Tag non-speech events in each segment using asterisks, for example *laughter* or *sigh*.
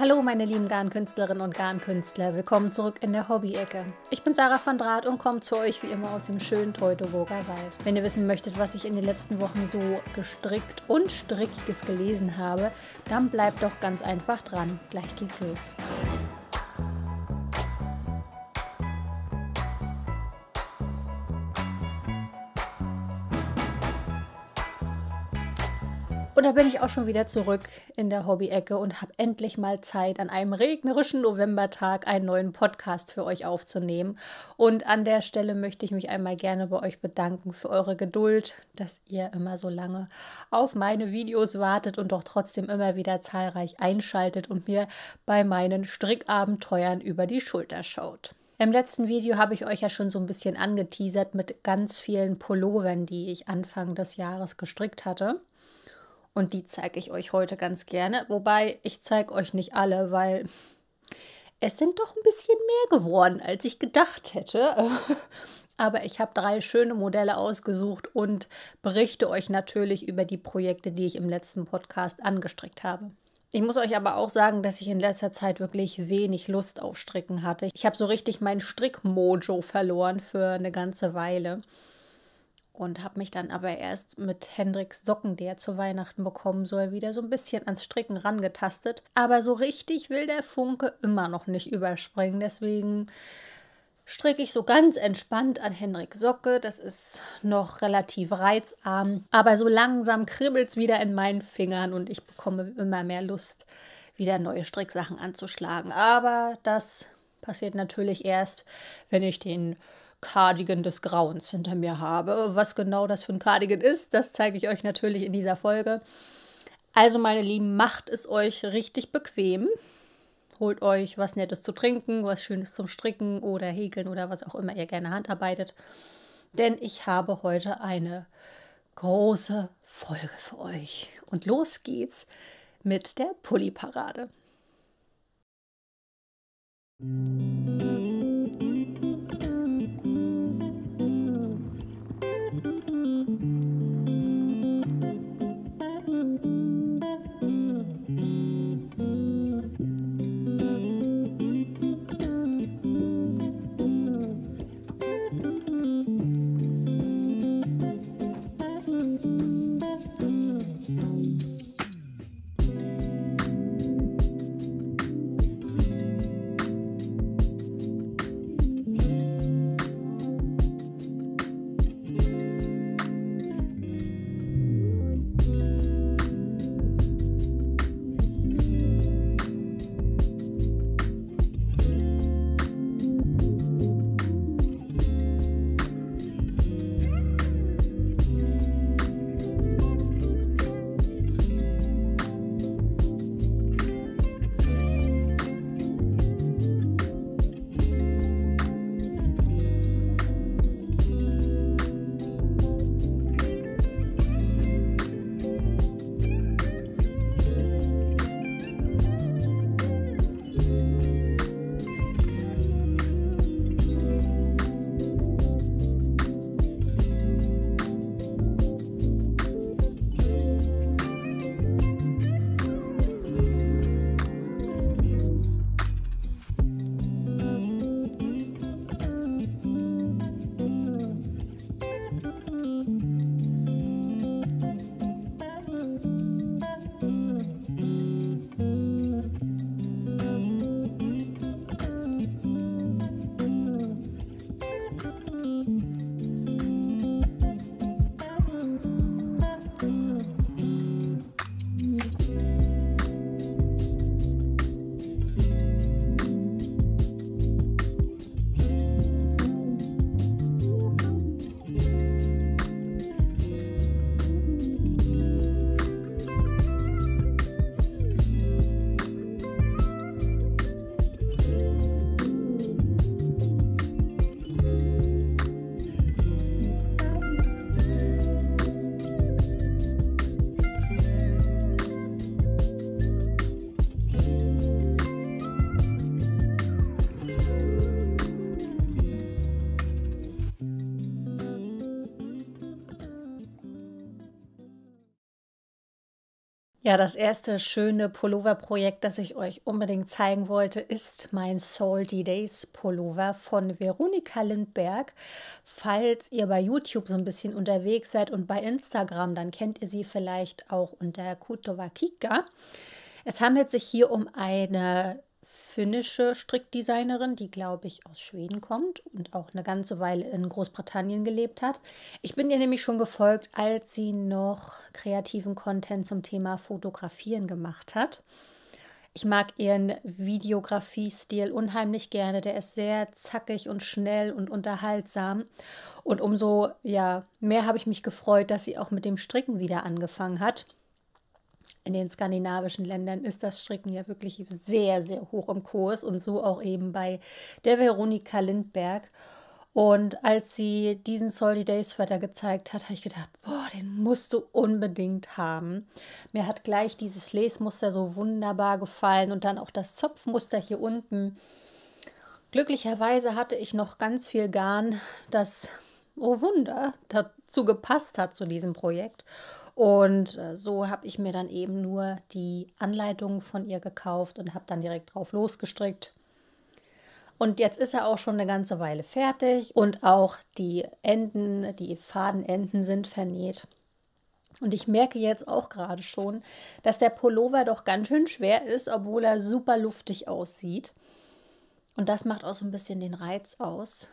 Hallo meine lieben Garnkünstlerinnen und Garnkünstler, willkommen zurück in der Hobby-Ecke. Ich bin Sarah van Draht und komme zu euch wie immer aus dem schönen Teutoburger Wald. Wenn ihr wissen möchtet, was ich in den letzten Wochen so gestrickt und strickiges gelesen habe, dann bleibt doch ganz einfach dran. Gleich geht's los. Und da bin ich auch schon wieder zurück in der Hobby-Ecke und habe endlich mal Zeit, an einem regnerischen Novembertag einen neuen Podcast für euch aufzunehmen. Und an der Stelle möchte ich mich einmal gerne bei euch bedanken für eure Geduld, dass ihr immer so lange auf meine Videos wartet und doch trotzdem immer wieder zahlreich einschaltet und mir bei meinen Strickabenteuern über die Schulter schaut. Im letzten Video habe ich euch ja schon so ein bisschen angeteasert mit ganz vielen Pullovern, die ich Anfang des Jahres gestrickt hatte. Und die zeige ich euch heute ganz gerne. Wobei ich zeige euch nicht alle, weil es sind doch ein bisschen mehr geworden, als ich gedacht hätte. *laughs* Aber ich habe drei schöne Modelle ausgesucht und berichte euch natürlich über die Projekte, die ich im letzten Podcast angestrickt habe. Ich muss euch aber auch sagen, dass ich in letzter Zeit wirklich wenig Lust auf Stricken hatte. Ich habe so richtig mein Strickmojo verloren für eine ganze Weile und habe mich dann aber erst mit Hendriks Socken, der zu Weihnachten bekommen soll, wieder so ein bisschen ans Stricken rangetastet. Aber so richtig will der Funke immer noch nicht überspringen, deswegen stricke ich so ganz entspannt an Henrik Socke. Das ist noch relativ reizarm, aber so langsam kribbelt es wieder in meinen Fingern und ich bekomme immer mehr Lust, wieder neue Stricksachen anzuschlagen. Aber das passiert natürlich erst, wenn ich den Cardigan des Grauens hinter mir habe. Was genau das für ein Cardigan ist, das zeige ich euch natürlich in dieser Folge. Also meine Lieben, macht es euch richtig bequem. Holt euch was Nettes zu trinken, was Schönes zum Stricken oder Häkeln oder was auch immer ihr gerne handarbeitet. Denn ich habe heute eine große Folge für euch. Und los geht's mit der Pulli-Parade. Ja, das erste schöne Pullover-Projekt, das ich euch unbedingt zeigen wollte, ist mein Soul D-Days Pullover von Veronika Lindberg. Falls ihr bei YouTube so ein bisschen unterwegs seid und bei Instagram, dann kennt ihr sie vielleicht auch unter Kutova Kika. Es handelt sich hier um eine finnische Strickdesignerin, die, glaube ich, aus Schweden kommt und auch eine ganze Weile in Großbritannien gelebt hat. Ich bin ihr nämlich schon gefolgt, als sie noch kreativen Content zum Thema Fotografieren gemacht hat. Ich mag ihren Videografiestil unheimlich gerne. Der ist sehr zackig und schnell und unterhaltsam. Und umso ja, mehr habe ich mich gefreut, dass sie auch mit dem Stricken wieder angefangen hat in den skandinavischen Ländern ist das Stricken ja wirklich sehr, sehr hoch im Kurs und so auch eben bei der Veronika Lindberg. Und als sie diesen Soldi Day Sweater gezeigt hat, habe ich gedacht, boah, den musst du unbedingt haben. Mir hat gleich dieses Lesmuster so wunderbar gefallen und dann auch das Zopfmuster hier unten. Glücklicherweise hatte ich noch ganz viel Garn, das, oh Wunder, dazu gepasst hat zu diesem Projekt. Und äh, so habe ich mir dann eben nur die Anleitung von ihr gekauft und habe dann direkt drauf losgestrickt. Und jetzt ist er auch schon eine ganze Weile fertig und auch die Enden, die Fadenenden sind vernäht. Und ich merke jetzt auch gerade schon, dass der Pullover doch ganz schön schwer ist, obwohl er super luftig aussieht. Und das macht auch so ein bisschen den Reiz aus,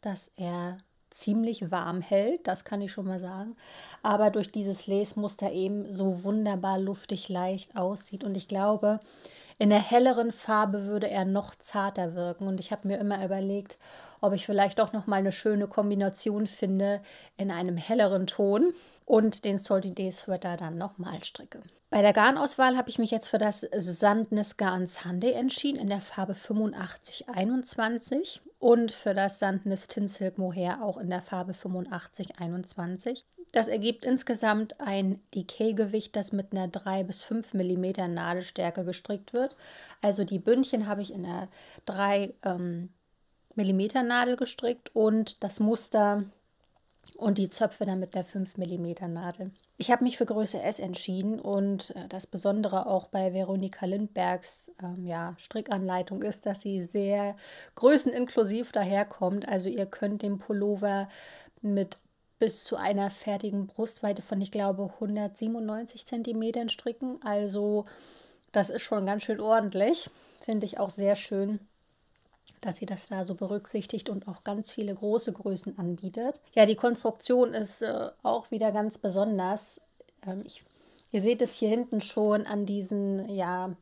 dass er ziemlich warm hält, das kann ich schon mal sagen. Aber durch dieses Lesmuster eben so wunderbar luftig leicht aussieht. Und ich glaube, in der helleren Farbe würde er noch zarter wirken. Und ich habe mir immer überlegt, ob ich vielleicht doch noch mal eine schöne Kombination finde in einem helleren Ton und den Salty Day Sweater dann noch mal stricke. Bei der Garnauswahl habe ich mich jetzt für das Sandness Garn Sunday entschieden in der Farbe 8521 und für das Sandnis Tinsilk Mohair auch in der Farbe 8521. Das ergibt insgesamt ein Decay-Gewicht, das mit einer 3 bis 5 mm Nadelstärke gestrickt wird. Also die Bündchen habe ich in einer 3 ähm, mm Nadel gestrickt und das Muster und die Zöpfe dann mit der 5 mm Nadel. Ich habe mich für Größe S entschieden und äh, das Besondere auch bei Veronika Lindbergs ähm, ja, Strickanleitung ist, dass sie sehr größeninklusiv daherkommt. Also ihr könnt den Pullover mit bis zu einer fertigen Brustweite von, ich glaube, 197 cm stricken. Also das ist schon ganz schön ordentlich. Finde ich auch sehr schön dass sie das da so berücksichtigt und auch ganz viele große Größen anbietet. Ja, die Konstruktion ist äh, auch wieder ganz besonders. Ähm, ich, ihr seht es hier hinten schon an diesen, ja,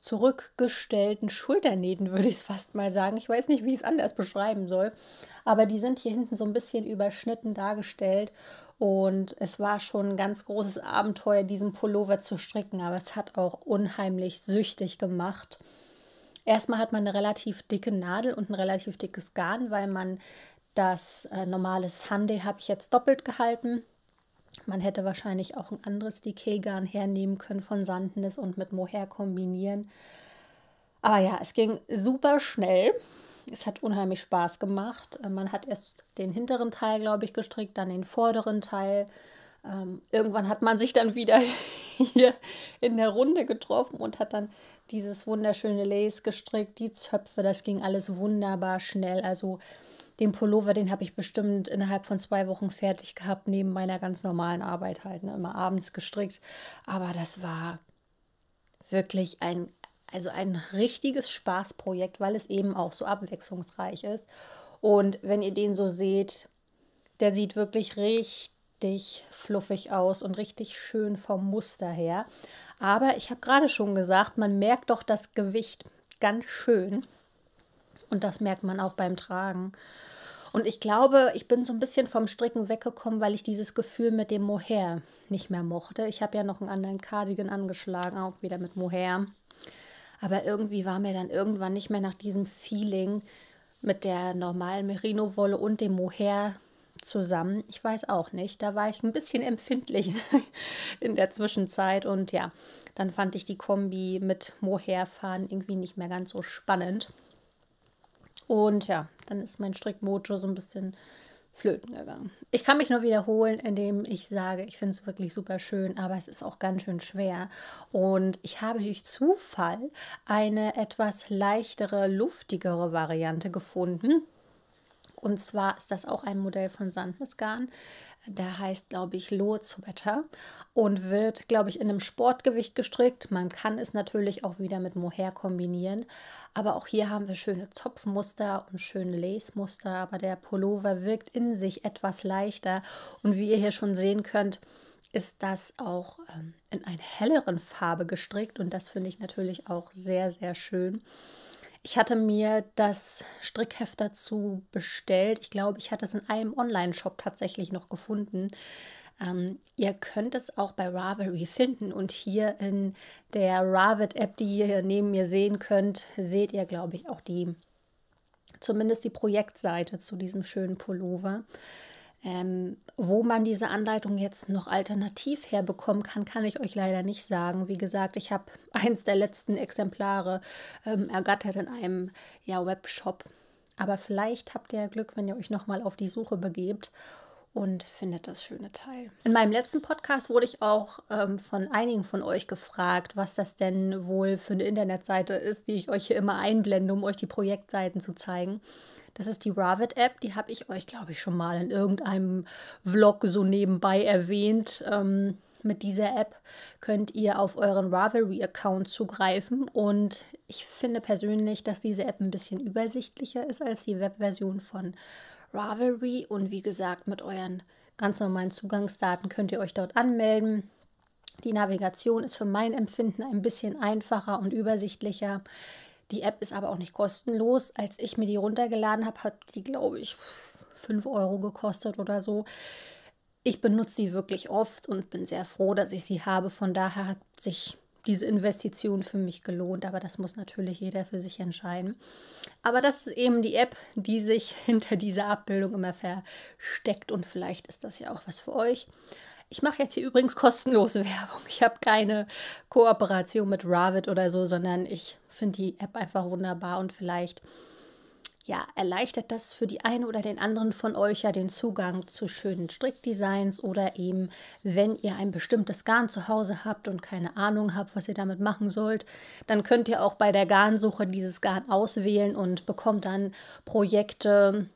zurückgestellten Schulternähten, würde ich es fast mal sagen. Ich weiß nicht, wie ich es anders beschreiben soll. Aber die sind hier hinten so ein bisschen überschnitten dargestellt. Und es war schon ein ganz großes Abenteuer, diesen Pullover zu stricken. Aber es hat auch unheimlich süchtig gemacht. Erstmal hat man eine relativ dicke Nadel und ein relativ dickes Garn, weil man das äh, normale Sunday habe ich jetzt doppelt gehalten. Man hätte wahrscheinlich auch ein anderes Decay-Garn hernehmen können von Sandnes und mit Mohair kombinieren. Aber ja, es ging super schnell. Es hat unheimlich Spaß gemacht. Äh, man hat erst den hinteren Teil, glaube ich, gestrickt, dann den vorderen Teil ähm, irgendwann hat man sich dann wieder *laughs* hier in der Runde getroffen und hat dann dieses wunderschöne Lace gestrickt, die Zöpfe, das ging alles wunderbar schnell. Also den Pullover, den habe ich bestimmt innerhalb von zwei Wochen fertig gehabt, neben meiner ganz normalen Arbeit halt, ne, immer abends gestrickt. Aber das war wirklich ein, also ein richtiges Spaßprojekt, weil es eben auch so abwechslungsreich ist. Und wenn ihr den so seht, der sieht wirklich richtig richtig fluffig aus und richtig schön vom Muster her. Aber ich habe gerade schon gesagt, man merkt doch das Gewicht ganz schön. Und das merkt man auch beim Tragen. Und ich glaube, ich bin so ein bisschen vom Stricken weggekommen, weil ich dieses Gefühl mit dem Mohair nicht mehr mochte. Ich habe ja noch einen anderen Cardigan angeschlagen, auch wieder mit Mohair. Aber irgendwie war mir dann irgendwann nicht mehr nach diesem Feeling mit der normalen Merino-Wolle und dem Mohair zusammen. Ich weiß auch nicht. Da war ich ein bisschen empfindlich *laughs* in der Zwischenzeit. Und ja, dann fand ich die Kombi mit Mohairfahren irgendwie nicht mehr ganz so spannend. Und ja, dann ist mein Strickmojo so ein bisschen flöten gegangen. Ich kann mich nur wiederholen, indem ich sage, ich finde es wirklich super schön, aber es ist auch ganz schön schwer. Und ich habe durch Zufall eine etwas leichtere, luftigere Variante gefunden und zwar ist das auch ein Modell von Sandnesgarn. Der heißt, glaube ich, Lozwetter und wird, glaube ich, in einem Sportgewicht gestrickt. Man kann es natürlich auch wieder mit Mohair kombinieren. Aber auch hier haben wir schöne Zopfmuster und schöne Lace-Muster. Aber der Pullover wirkt in sich etwas leichter. Und wie ihr hier schon sehen könnt, ist das auch ähm, in einer helleren Farbe gestrickt. Und das finde ich natürlich auch sehr, sehr schön. Ich hatte mir das Strickheft dazu bestellt. Ich glaube, ich hatte es in einem Online-Shop tatsächlich noch gefunden. Ähm, ihr könnt es auch bei Ravelry finden und hier in der ravit app die ihr hier neben mir sehen könnt, seht ihr, glaube ich, auch die, zumindest die Projektseite zu diesem schönen Pullover. Ähm, wo man diese Anleitung jetzt noch alternativ herbekommen kann, kann ich euch leider nicht sagen. Wie gesagt, ich habe *laughs* eins der letzten Exemplare ähm, ergattert in einem ja, Webshop. Aber vielleicht habt ihr Glück, wenn ihr euch nochmal auf die Suche begebt und findet das schöne Teil. In meinem letzten Podcast wurde ich auch ähm, von einigen von euch gefragt, was das denn wohl für eine Internetseite ist, die ich euch hier immer einblende, um euch die Projektseiten zu zeigen. Das ist die Ravit app die habe ich euch, glaube ich, schon mal in irgendeinem Vlog so nebenbei erwähnt. Ähm, mit dieser App könnt ihr auf euren Ravelry-Account zugreifen und ich finde persönlich, dass diese App ein bisschen übersichtlicher ist als die Webversion von Ravelry und wie gesagt, mit euren ganz normalen Zugangsdaten könnt ihr euch dort anmelden. Die Navigation ist für mein Empfinden ein bisschen einfacher und übersichtlicher. Die App ist aber auch nicht kostenlos. Als ich mir die runtergeladen habe, hat die, glaube ich, 5 Euro gekostet oder so. Ich benutze sie wirklich oft und bin sehr froh, dass ich sie habe. Von daher hat sich diese Investition für mich gelohnt, aber das muss natürlich jeder für sich entscheiden. Aber das ist eben die App, die sich *laughs* hinter dieser Abbildung immer versteckt und vielleicht ist das ja auch was für euch. Ich mache jetzt hier übrigens kostenlose *laughs* Werbung. Ich habe keine Kooperation mit Ravid oder so, sondern ich finde die App einfach wunderbar und vielleicht ja, erleichtert das für die eine oder den anderen von euch ja den Zugang zu schönen Strickdesigns oder eben, wenn ihr ein bestimmtes Garn zu Hause habt und keine Ahnung habt, was ihr damit machen sollt, dann könnt ihr auch bei der Garnsuche dieses Garn auswählen und bekommt dann Projekte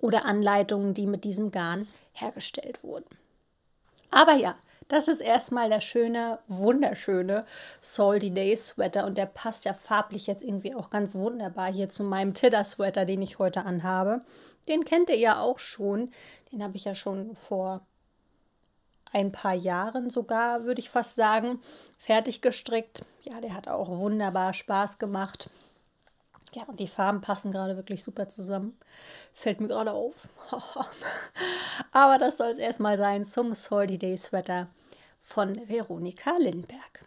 oder Anleitungen, die mit diesem Garn hergestellt wurden. Aber ja, das ist erstmal der schöne, wunderschöne Salty Day Sweater und der passt ja farblich jetzt irgendwie auch ganz wunderbar hier zu meinem Tidder Sweater, den ich heute anhabe. Den kennt ihr ja auch schon. Den habe ich ja schon vor ein paar Jahren sogar, würde ich fast sagen, fertig gestrickt. Ja, der hat auch wunderbar Spaß gemacht. Ja, und die Farben passen gerade wirklich super zusammen. Fällt mir gerade auf. *laughs* Aber das soll es erstmal sein zum Salty Day Sweater von Veronika Lindberg.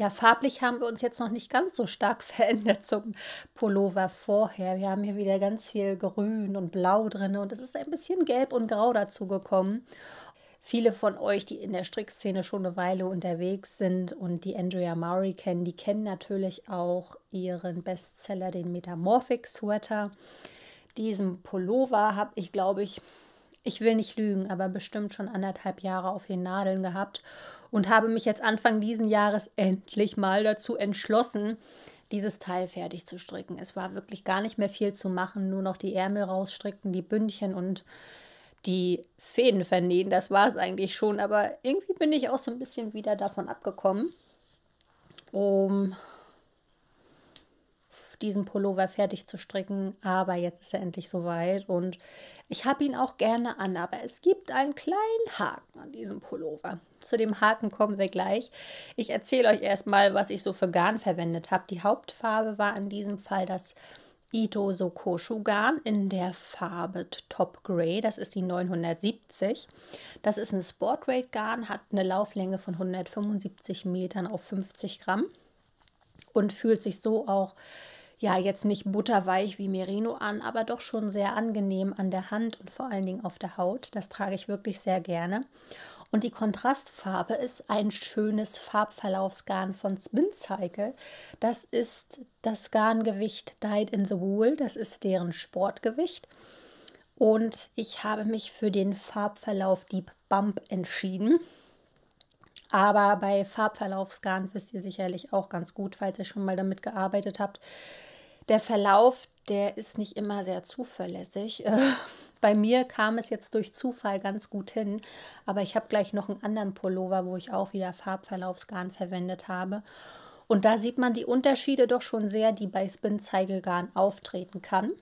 Ja, farblich haben wir uns jetzt noch nicht ganz so stark *laughs* verändert zum Pullover vorher. Wir haben hier wieder ganz viel Grün und Blau drin und es ist ein bisschen Gelb und Grau dazu gekommen. Viele von euch, die in der Strickszene schon eine Weile unterwegs sind und die Andrea Maury kennen, die kennen natürlich auch ihren Bestseller, den Metamorphic Sweater. Diesen Pullover habe ich, glaube ich, ich will nicht lügen, aber bestimmt schon anderthalb Jahre auf den Nadeln gehabt und habe mich jetzt Anfang diesen Jahres endlich mal dazu entschlossen, dieses Teil fertig zu stricken. Es war wirklich gar nicht mehr viel zu machen, nur noch die Ärmel rausstricken, die Bündchen und die Fäden vernähen. Das war es eigentlich schon, aber irgendwie bin ich auch so ein bisschen wieder davon abgekommen. Um diesen Pullover fertig zu stricken, aber jetzt ist er endlich soweit und ich habe ihn auch gerne an, aber es gibt einen kleinen Haken an diesem Pullover. Zu dem Haken kommen wir gleich. Ich erzähle euch erstmal, was ich so für Garn verwendet habe. Die Hauptfarbe war in diesem Fall das Ito Sokoshu Garn in der Farbe Top Grey, das ist die 970. Das ist ein Sportrate Garn, hat eine Lauflänge von 175 Metern auf 50 Gramm und fühlt sich so auch ja jetzt nicht butterweich wie Merino an, aber doch schon sehr angenehm an der Hand und vor allen Dingen auf der Haut. Das trage ich wirklich sehr gerne. Und die Kontrastfarbe ist ein schönes Farbverlaufsgarn von Spin Cycle. Das ist das Garngewicht Dyed in the Wool, das ist deren Sportgewicht. Und ich habe mich für den Farbverlauf Deep Bump entschieden. Aber bei Farbverlaufsgarn wisst ihr sicherlich auch ganz gut, falls ihr schon mal damit gearbeitet habt. Der Verlauf, der ist nicht immer sehr zuverlässig. Äh, bei mir kam es jetzt durch Zufall ganz gut hin, aber ich habe gleich noch einen anderen Pullover, wo ich auch wieder Farbverlaufsgarn verwendet habe. Und da sieht man die Unterschiede doch schon sehr, die bei Spin-Zeigelgarn auftreten kann.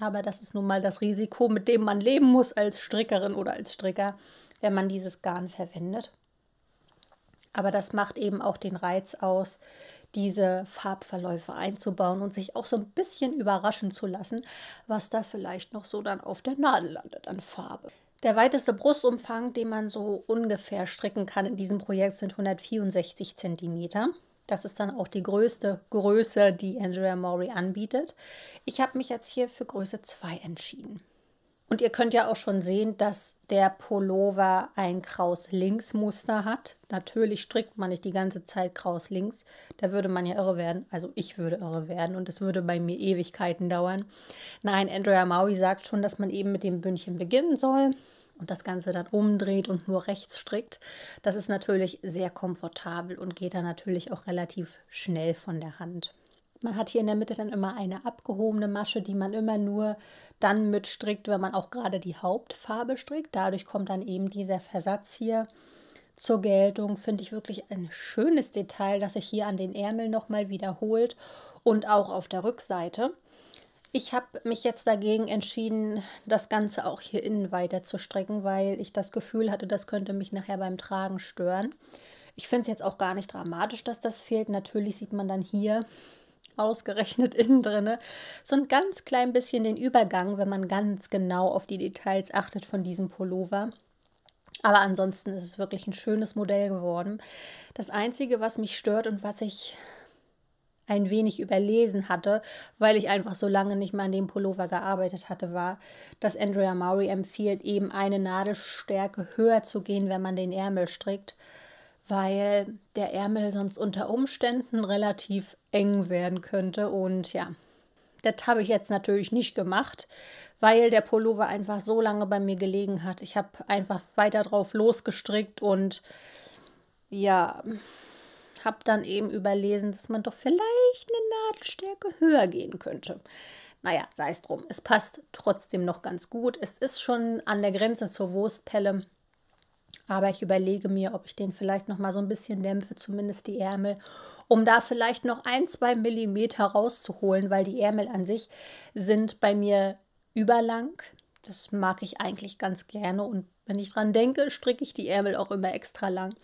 Aber das ist nun mal das Risiko, mit dem man leben muss als Strickerin oder als Stricker, wenn man dieses Garn verwendet. Aber das macht eben auch den Reiz aus, diese Farbverläufe einzubauen und sich auch so ein bisschen überraschen zu lassen, was da vielleicht noch so dann auf der Nadel landet an Farbe. Der weiteste Brustumfang, den man so ungefähr stricken kann in diesem Projekt, sind 164 cm. Das ist dann auch die größte Größe, die Andrea Mori anbietet. Ich habe mich jetzt hier für Größe 2 entschieden. Und ihr könnt ja auch schon sehen, dass der Pullover ein Kraus-Links-Muster hat. Natürlich strickt man nicht die ganze Zeit Kraus-Links. Da würde man ja irre werden. Also ich würde irre werden und es würde bei mir Ewigkeiten dauern. Nein, Andrea Maui sagt schon, dass man eben mit dem Bündchen beginnen soll und das Ganze dann umdreht und nur rechts strickt. Das ist natürlich sehr komfortabel und geht dann natürlich auch relativ schnell von der Hand. Man hat hier in der Mitte dann immer eine abgehobene Masche, die man immer nur dann mitstrickt, wenn man auch gerade die Hauptfarbe strickt. Dadurch kommt dann eben dieser Versatz hier zur Geltung. Finde ich wirklich ein schönes Detail, das sich hier an den Ärmeln nochmal wiederholt und auch auf der Rückseite. Ich habe mich jetzt dagegen entschieden, das Ganze auch hier innen weiter zu stricken, weil ich das Gefühl hatte, das könnte mich nachher beim Tragen stören. Ich finde es jetzt auch gar nicht dramatisch, dass das fehlt. Natürlich sieht man dann hier ausgerechnet innen drinne, so ein ganz klein bisschen den Übergang, wenn man ganz genau auf die Details achtet von diesem Pullover. Aber ansonsten ist es wirklich ein schönes Modell geworden. Das Einzige, was mich stört und was ich ein wenig überlesen hatte, weil ich einfach so lange nicht mehr an dem Pullover gearbeitet hatte, war, dass Andrea Maury empfiehlt, eben eine Nadelstärke höher zu gehen, wenn man den Ärmel strickt weil der Ärmel sonst unter Umständen relativ eng werden könnte. Und ja, das habe ich jetzt natürlich nicht gemacht, weil der Pullover einfach so lange bei mir gelegen hat. Ich habe einfach weiter drauf losgestrickt und ja, habe dann eben überlesen, dass man doch vielleicht eine Nadelstärke höher gehen könnte. Naja, sei es drum. Es passt trotzdem noch ganz gut. Es ist schon an der Grenze zur Wurstpelle. Aber ich überlege mir, ob ich den vielleicht noch mal so ein bisschen dämpfe, zumindest die Ärmel, um da vielleicht noch ein, zwei Millimeter rauszuholen, weil die Ärmel an sich sind bei mir überlang. Das mag ich eigentlich ganz gerne und wenn ich dran denke, stricke ich die Ärmel auch immer extra lang.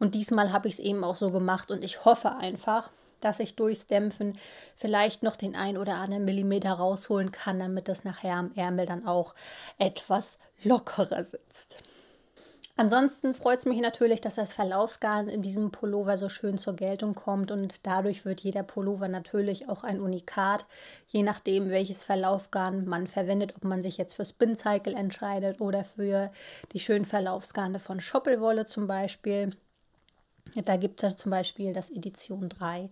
Und diesmal habe ich es eben auch so gemacht und ich hoffe einfach, dass ich durchs Dämpfen vielleicht noch den ein oder anderen Millimeter rausholen kann, damit das nachher am Ärmel dann auch etwas lockerer sitzt. Ansonsten freut es mich natürlich, dass das Verlaufsgarn in diesem Pullover so schön zur Geltung kommt und dadurch wird jeder Pullover natürlich auch ein Unikat, je nachdem welches Verlaufgarn man verwendet, ob man sich jetzt für Spin Cycle entscheidet oder für die schönen Verlaufsgarne von Schoppelwolle zum Beispiel. Da gibt es zum Beispiel das Edition 3,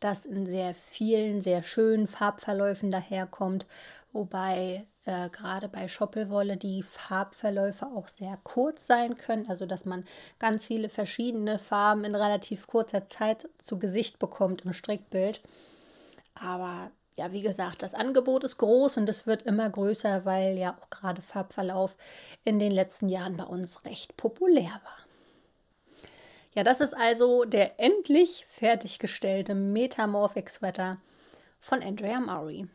das in sehr vielen, sehr schönen Farbverläufen daherkommt, wobei äh, gerade bei Schoppelwolle die Farbverläufe auch sehr kurz sein können, also dass man ganz viele verschiedene Farben in relativ kurzer Zeit zu Gesicht bekommt im Strickbild. Aber ja, wie gesagt, das Angebot ist groß und es wird immer größer, weil ja auch gerade Farbverlauf in den letzten Jahren bei uns recht populär war. Ja, das ist also der endlich fertiggestellte Metamorphic Sweater von Andrea Murray.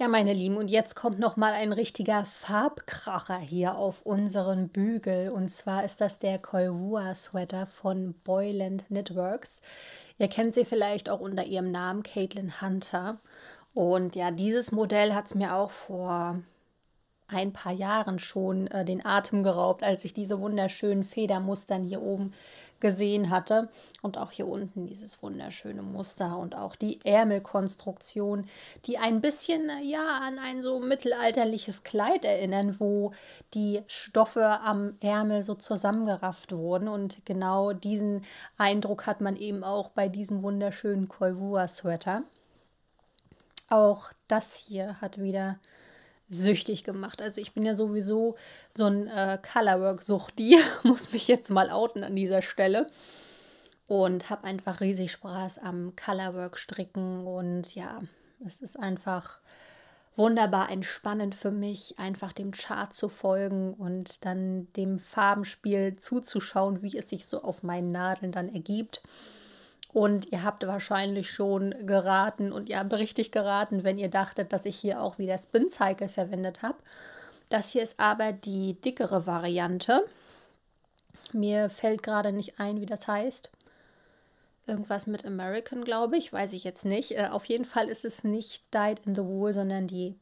Ja, meine Lieben, und jetzt kommt noch mal ein richtiger Farbkracher hier auf unseren Bügel. Und zwar ist das der Koivua Sweater von Boyland Networks. Ihr kennt sie vielleicht auch unter ihrem Namen Caitlin Hunter. Und ja, dieses Modell hat es mir auch vor ein paar Jahren schon äh, den Atem geraubt, als ich diese wunderschönen Federmustern hier oben gesehen hatte. Und auch hier unten dieses wunderschöne Muster und auch die Ärmelkonstruktion, die ein bisschen, ja, an ein so mittelalterliches Kleid erinnern, wo die Stoffe am Ärmel so zusammengerafft wurden. Und genau diesen Eindruck hat man eben auch bei diesem wunderschönen Kolvua-Sweater. Auch das hier hat wieder süchtig gemacht. Also ich bin ja sowieso so ein äh, Colorwork-Suchti, *laughs* muss mich jetzt mal outen an dieser Stelle. Und habe einfach riesig Spaß am Colorwork-Stricken und ja, es ist einfach wunderbar entspannend für mich, einfach dem Chart zu folgen und dann dem Farbenspiel zuzuschauen, wie es sich so auf meinen Nadeln dann ergibt. Und ihr habt wahrscheinlich schon geraten und ihr habt richtig geraten, wenn ihr dachtet, dass ich hier auch wieder Spin Cycle verwendet habe. Das hier ist aber die dickere Variante. Mir fällt gerade nicht ein, wie das heißt. Irgendwas mit American, glaube ich, weiß ich jetzt nicht. Äh, auf jeden Fall ist es nicht Dyed in the Wool, sondern die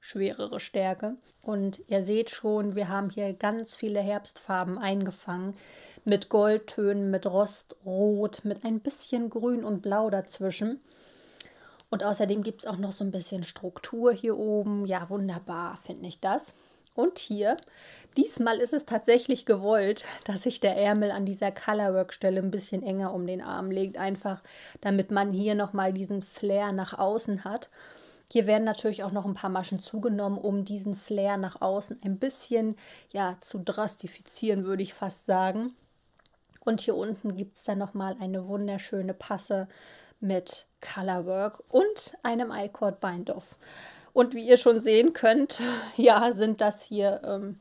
schwerere Stärke. Und ihr seht schon, wir haben hier ganz viele Herbstfarben eingefangen. Mit Goldtönen, mit Rostrot, mit ein bisschen Grün und Blau dazwischen. Und außerdem gibt es auch noch so ein bisschen Struktur hier oben. Ja, wunderbar finde ich das. Und hier, diesmal ist es tatsächlich gewollt, dass sich der Ärmel an dieser Colorwork-Stelle ein bisschen enger um den Arm legt. Einfach, damit man hier nochmal diesen Flair nach außen hat. Hier werden natürlich auch noch ein paar Maschen zugenommen, um diesen Flair nach außen ein bisschen ja, zu drastifizieren, würde ich fast sagen. Und hier unten gibt es dann nochmal eine wunderschöne Passe mit Colorwork und einem I-Cord Bind-Off. Und wie ihr schon sehen könnt, *laughs* ja, sind das hier ähm,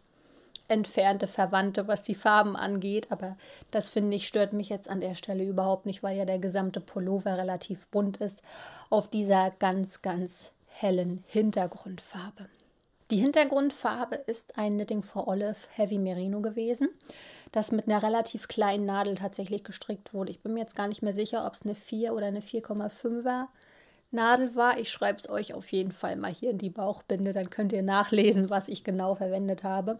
entfernte Verwandte, was die Farben angeht. Aber das finde ich, stört mich jetzt an der Stelle überhaupt nicht, weil ja der gesamte Pullover relativ bunt ist. Auf dieser ganz, ganz hellen Hintergrundfarbe. Die Hintergrundfarbe ist ein Knitting for Olive Heavy Merino gewesen, das mit einer relativ kleinen Nadel tatsächlich gestrickt wurde. Ich bin mir jetzt gar nicht mehr sicher, ob es eine 4 oder eine 4,5er Nadel war. Ich schreibe es euch auf jeden Fall mal hier in die Bauchbinde, dann könnt ihr nachlesen, was ich genau verwendet habe.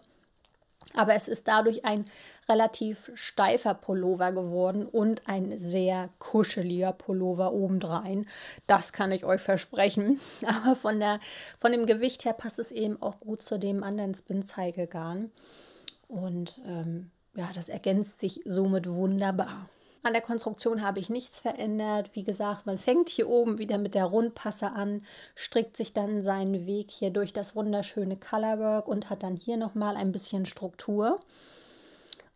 Aber es ist dadurch ein relativ steifer Pullover geworden und ein sehr kuscheliger Pullover obendrein. Das kann ich euch versprechen. *laughs* Aber von, der, von dem Gewicht her passt es eben auch gut zu dem anderen Spin Cycle Garn. Und ähm, ja, das ergänzt sich somit wunderbar. An der Konstruktion habe ich nichts verändert. Wie gesagt, man fängt hier oben wieder mit der Rundpasse an, strickt sich dann seinen Weg hier durch das wunderschöne Colorwork und hat dann hier nochmal ein bisschen Struktur.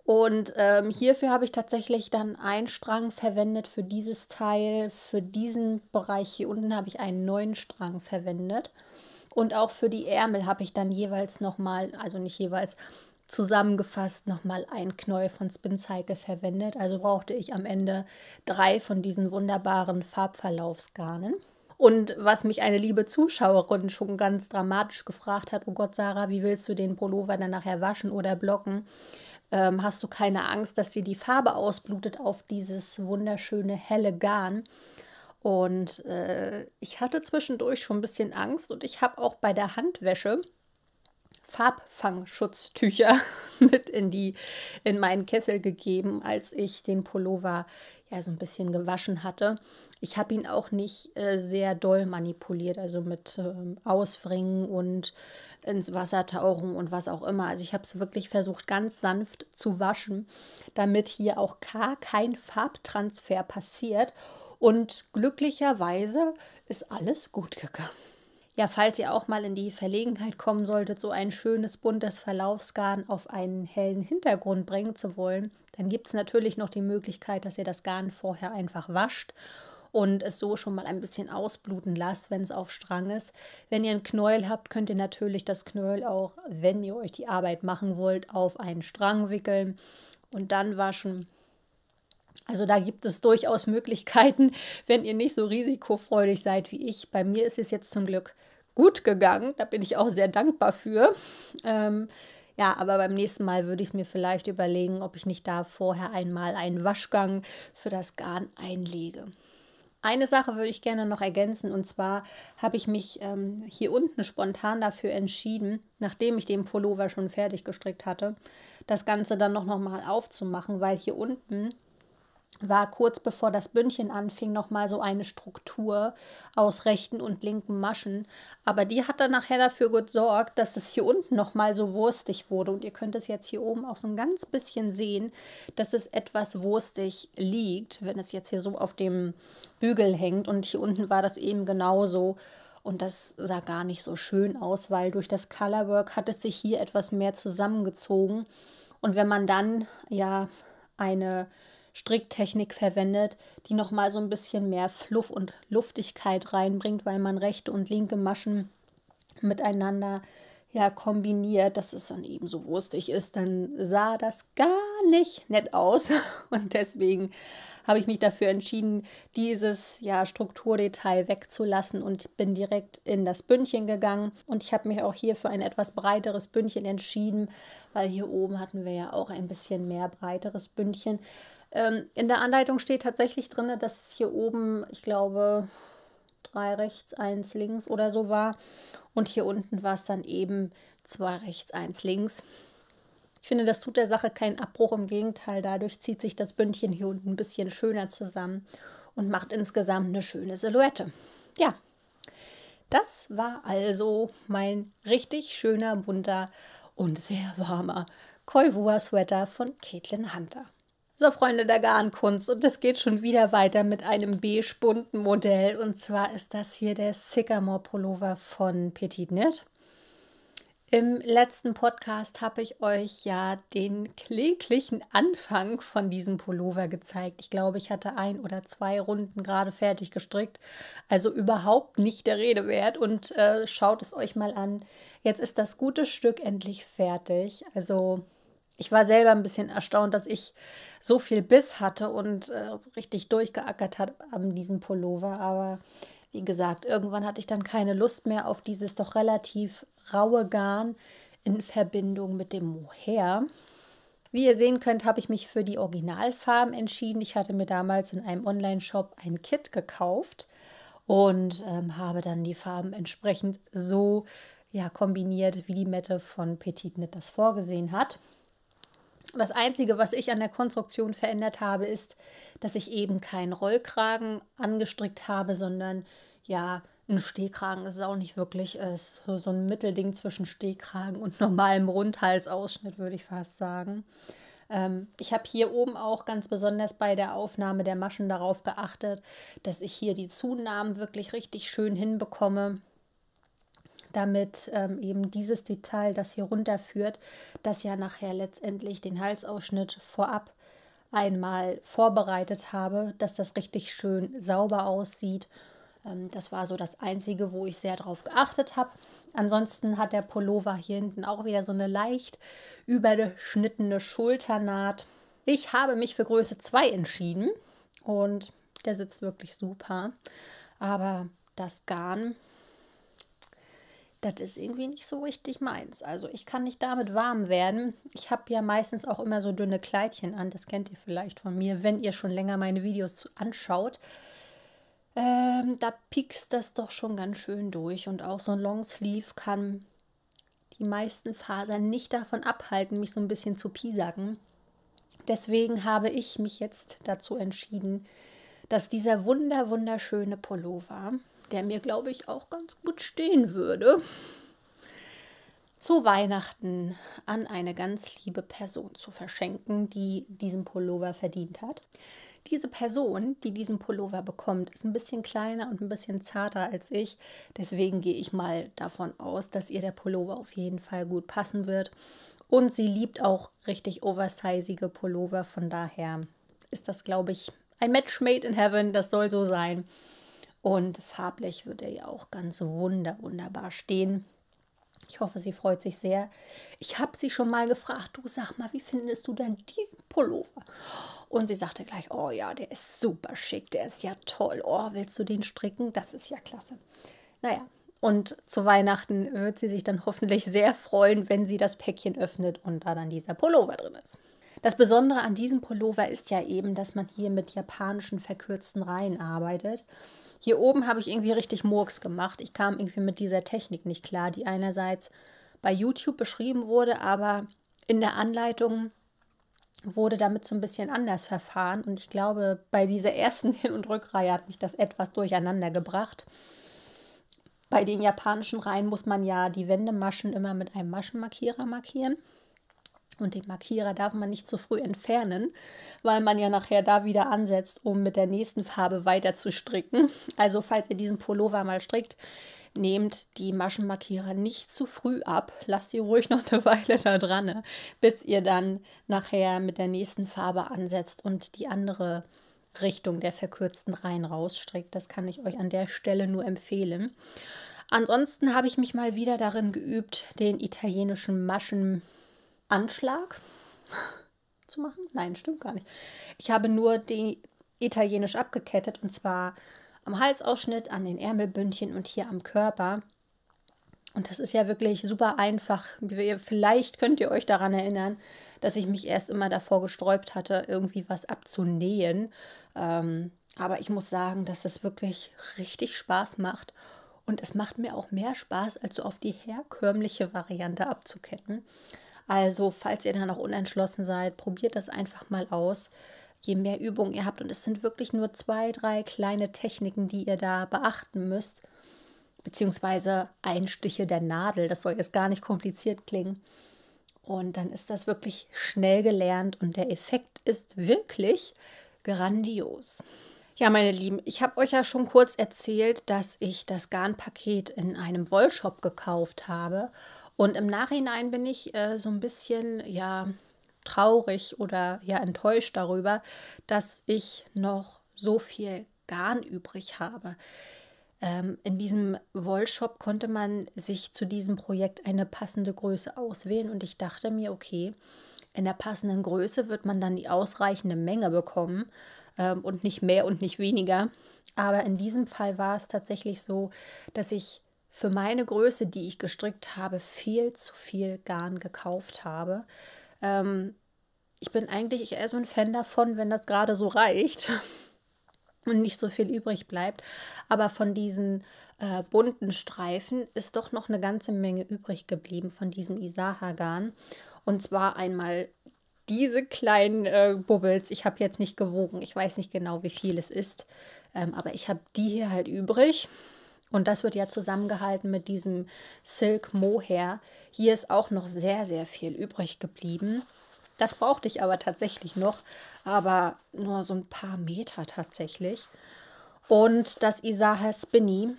Und ähm, hierfür habe ich tatsächlich dann einen Strang verwendet für dieses Teil. Für diesen Bereich hier unten habe ich einen neuen Strang verwendet. Und auch für die Ärmel habe ich dann jeweils nochmal, also nicht jeweils, zusammengefasst nochmal ein Knäuel von Spin Cycle verwendet. Also brauchte ich am Ende drei von diesen wunderbaren Farbverlaufsgarnen. Und was mich eine liebe Zuschauerin schon ganz dramatisch gefragt hat, oh Gott, Sarah, wie willst du den Pullover dann nachher waschen oder blocken? ähm, hast du keine Angst, dass dir die Farbe ausblutet auf dieses wunderschöne helle Garn. Und äh, ich hatte zwischendurch schon ein bisschen Angst und ich habe auch bei der Handwäsche Farbfangschutztücher *laughs* mit in, die, in meinen Kessel gegeben, als ich den Pullover ja so ein bisschen gewaschen hatte. Ich habe ihn auch nicht äh, sehr doll manipuliert, also mit ähm, Ausfringen und ins Wasser tauchen und was auch immer. Also ich habe es wirklich versucht, ganz sanft zu waschen, damit hier auch gar kein Farbtransfer passiert. Und glücklicherweise ist alles gut gegangen. Ja, falls ihr auch mal in die Verlegenheit kommen solltet, so ein schönes buntes Verlaufsgarn auf einen hellen Hintergrund bringen zu wollen, dann gibt es natürlich noch die Möglichkeit, dass ihr das Garn vorher einfach wascht und es so schon mal ein bisschen ausbluten lasst, wenn es auf Strang ist. Wenn ihr ein Knäuel habt, könnt ihr natürlich das Knäuel auch, wenn ihr euch die Arbeit machen wollt, auf einen Strang wickeln und dann waschen. Also da gibt es durchaus Möglichkeiten, *laughs* wenn ihr nicht so risikofreudig seid wie ich. Bei mir ist es jetzt zum Glück gut gegangen. Da bin ich auch sehr dankbar für. Ähm, ja, aber beim nächsten Mal würde ich mir vielleicht überlegen, ob ich nicht da vorher einmal einen Waschgang für das Garn einlege. Eine Sache würde ich gerne noch ergänzen und zwar habe ich mich ähm, hier unten spontan dafür entschieden, nachdem ich den Pullover schon fertig gestrickt hatte, das Ganze dann noch, noch mal aufzumachen, weil hier unten war kurz bevor das Bündchen anfing, nochmal so eine Struktur aus rechten und linken Maschen. Aber die hat dann nachher dafür gesorgt, dass es hier unten nochmal so wurstig wurde. Und ihr könnt es jetzt hier oben auch so ein ganz bisschen sehen, dass es etwas wurstig liegt, wenn es jetzt hier so auf dem Bügel hängt. Und hier unten war das eben genauso. Und das sah gar nicht so schön aus, weil durch das Colorwork hat es sich hier etwas mehr zusammengezogen. Und wenn man dann ja eine Stricktechnik verwendet, die nochmal so ein bisschen mehr Fluff und Luftigkeit reinbringt, weil man rechte und linke Maschen miteinander ja kombiniert, dass es dann eben so wurstig ist, dann sah das gar nicht nett aus *laughs* und deswegen habe ich mich dafür entschieden, dieses ja Strukturdetail wegzulassen und bin direkt in das Bündchen gegangen und ich habe mich auch hier für ein etwas breiteres Bündchen entschieden, weil hier oben hatten wir ja auch ein bisschen mehr breiteres Bündchen ähm, in der Anleitung steht tatsächlich drin, dass hier oben, ich glaube, drei rechts, eins links oder so war. Und hier unten war es dann eben zwei rechts, eins links. Ich finde, das tut der Sache keinen Abbruch. Im Gegenteil, dadurch zieht sich das Bündchen hier unten ein bisschen schöner zusammen und macht insgesamt eine schöne Silhouette. Ja, das war also mein richtig schöner, bunter und sehr warmer Koivua-Sweater von Caitlin Hunter. So, Freunde der Garnkunst, und es geht schon wieder weiter mit einem beige-bunten Modell. Und zwar ist das hier der Sycamore Pullover von Petit Knit. Im letzten Podcast habe ich euch ja den kläglichen Anfang von diesem Pullover gezeigt. Ich glaube, ich hatte ein oder zwei Runden gerade fertig gestrickt. Also überhaupt nicht der Rede wert. Und äh, schaut es euch mal an. Jetzt ist das gute Stück endlich fertig. Also ich war selber ein bisschen erstaunt, dass ich so viel Biss hatte und äh, so richtig durchgeackert habe an diesem Pullover. Aber wie gesagt, irgendwann hatte ich dann keine Lust mehr auf dieses doch relativ raue Garn in Verbindung mit dem Mohair. Wie ihr sehen könnt, habe ich mich für die Originalfarben entschieden. Ich hatte mir damals in einem Online-Shop ein Kit gekauft und ähm, habe dann die Farben entsprechend so ja, kombiniert, wie die Mette von Petit Knit das vorgesehen hat. Das Einzige, was ich an der Konstruktion verändert habe, ist, dass ich eben keinen Rollkragen angestrickt habe, sondern ja, ein Stehkragen ist auch nicht wirklich äh, so, so ein Mittelding zwischen Stehkragen und normalem Rundhalsausschnitt, würde ich fast sagen. Ähm, ich habe hier oben auch ganz besonders bei der Aufnahme der Maschen darauf geachtet, dass ich hier die Zunahmen wirklich richtig schön hinbekomme damit ähm, eben dieses Detail, das hier runterführt, das ja nachher letztendlich den Halsausschnitt vorab einmal vorbereitet habe, dass das richtig schön sauber aussieht. Ähm, das war so das Einzige, wo ich sehr drauf geachtet habe. Ansonsten hat der Pullover hier hinten auch wieder so eine leicht überschnittene Schulternaht. Ich habe mich für Größe 2 entschieden und der sitzt wirklich super. Aber das Garn das ist irgendwie nicht so richtig meins. Also ich kann nicht damit warm werden. Ich habe ja meistens auch immer so dünne Kleidchen an. Das kennt ihr vielleicht von mir, wenn ihr schon länger meine Videos anschaut. Ähm, da piekst das doch schon ganz schön durch. Und auch so ein Longsleeve kann die meisten Fasern nicht davon abhalten, mich so ein bisschen zu piesacken. Deswegen habe ich mich jetzt dazu entschieden, dass dieser wunder wunderschöne Pullover der mir, glaube ich, auch ganz gut stehen würde, zu Weihnachten an eine ganz liebe Person zu verschenken, die diesen Pullover verdient hat. Diese Person, die diesen Pullover bekommt, ist ein bisschen kleiner und ein bisschen zarter als ich. Deswegen gehe ich mal davon aus, dass ihr der Pullover auf jeden Fall gut passen wird. Und sie liebt auch richtig oversizige Pullover. Von daher ist das, glaube ich, ein Match made in heaven. Das soll so sein. Und farblich würde er ja auch ganz wunder, wunderbar stehen. Ich hoffe, sie freut sich sehr. Ich habe sie schon mal gefragt, du sag mal, wie findest du denn diesen Pullover? Und sie sagte gleich, oh ja, der ist super schick, der ist ja toll. Oh, willst du den stricken? Das ist ja klasse. Naja, und zu Weihnachten wird sie sich dann hoffentlich sehr freuen, wenn sie das Päckchen öffnet und da dann dieser Pullover drin ist. Das Besondere an diesem Pullover ist ja eben, dass man hier mit japanischen verkürzten Reihen arbeitet. Hier oben habe ich irgendwie richtig Murks gemacht. Ich kam irgendwie mit dieser Technik nicht klar, die einerseits bei YouTube beschrieben wurde, aber in der Anleitung wurde damit so ein bisschen anders verfahren. Und ich glaube, bei dieser ersten *laughs* Hin- und Rückreihe hat mich das etwas durcheinander gebracht. Bei den japanischen Reihen muss man ja die Wendemaschen immer mit einem Maschenmarkierer markieren. Und den Markierer darf man nicht zu früh entfernen, weil man ja nachher da wieder ansetzt, um mit der nächsten Farbe weiter zu stricken. Also falls ihr diesen Pullover mal strickt, nehmt die Maschenmarkierer nicht zu früh ab. Lasst sie ruhig *laughs* noch eine Weile da dran, ne? bis ihr dann nachher mit der nächsten Farbe ansetzt und die andere Richtung der verkürzten Reihen rausstrickt. Das kann ich euch an der Stelle nur empfehlen. Ansonsten habe ich mich mal wieder darin geübt, den italienischen Maschenmarkierer Anschlag *laughs* zu machen? Nein, stimmt gar nicht. Ich habe nur die italienisch abgekettet und zwar am Halsausschnitt, an den Ärmelbündchen und hier am Körper. Und das ist ja wirklich super einfach. Vielleicht könnt ihr euch daran erinnern, dass ich mich erst immer davor gesträubt hatte, irgendwie was abzunähen. Ähm, aber ich muss sagen, dass es das wirklich richtig Spaß macht. Und es macht mir auch mehr Spaß, als so auf die herkömmliche Variante abzuketten. Also, falls ihr da noch unentschlossen seid, probiert das einfach mal aus. Je mehr Übung ihr habt, und es sind wirklich nur zwei, drei kleine Techniken, die ihr da beachten müsst, beziehungsweise Einstiche der Nadel. Das soll jetzt gar nicht kompliziert klingen. Und dann ist das wirklich schnell gelernt und der Effekt ist wirklich grandios. Ja, meine Lieben, ich habe euch ja schon kurz erzählt, dass ich das Garnpaket in einem Wollshop gekauft habe und im Nachhinein bin ich äh, so ein bisschen, ja, traurig oder ja enttäuscht darüber, dass ich noch so viel Garn übrig habe. Ähm, in diesem Wollshop konnte man sich zu diesem Projekt eine passende Größe auswählen und ich dachte mir, okay, in der passenden Größe wird man dann die ausreichende Menge bekommen ähm, und nicht mehr und nicht weniger. Aber in diesem Fall war es tatsächlich so, dass ich für meine Größe, die ich gestrickt habe, viel zu viel Garn gekauft habe. Ähm, ich bin eigentlich eher so ein Fan davon, wenn das gerade so reicht *laughs* und nicht so viel übrig bleibt. Aber von diesen äh, bunten Streifen ist doch noch eine ganze Menge übrig geblieben von diesem Isaha-Garn. Und zwar einmal diese kleinen äh, Bubbles. Ich habe jetzt nicht gewogen. Ich weiß nicht genau, wie viel es ist. Ähm, aber ich habe die hier halt übrig. Und das wird ja zusammengehalten mit diesem Silk Mohair. Hier ist auch noch sehr, sehr viel übrig geblieben. Das brauchte ich aber tatsächlich noch, aber nur so ein paar Meter tatsächlich. Und das Isaha Spinny,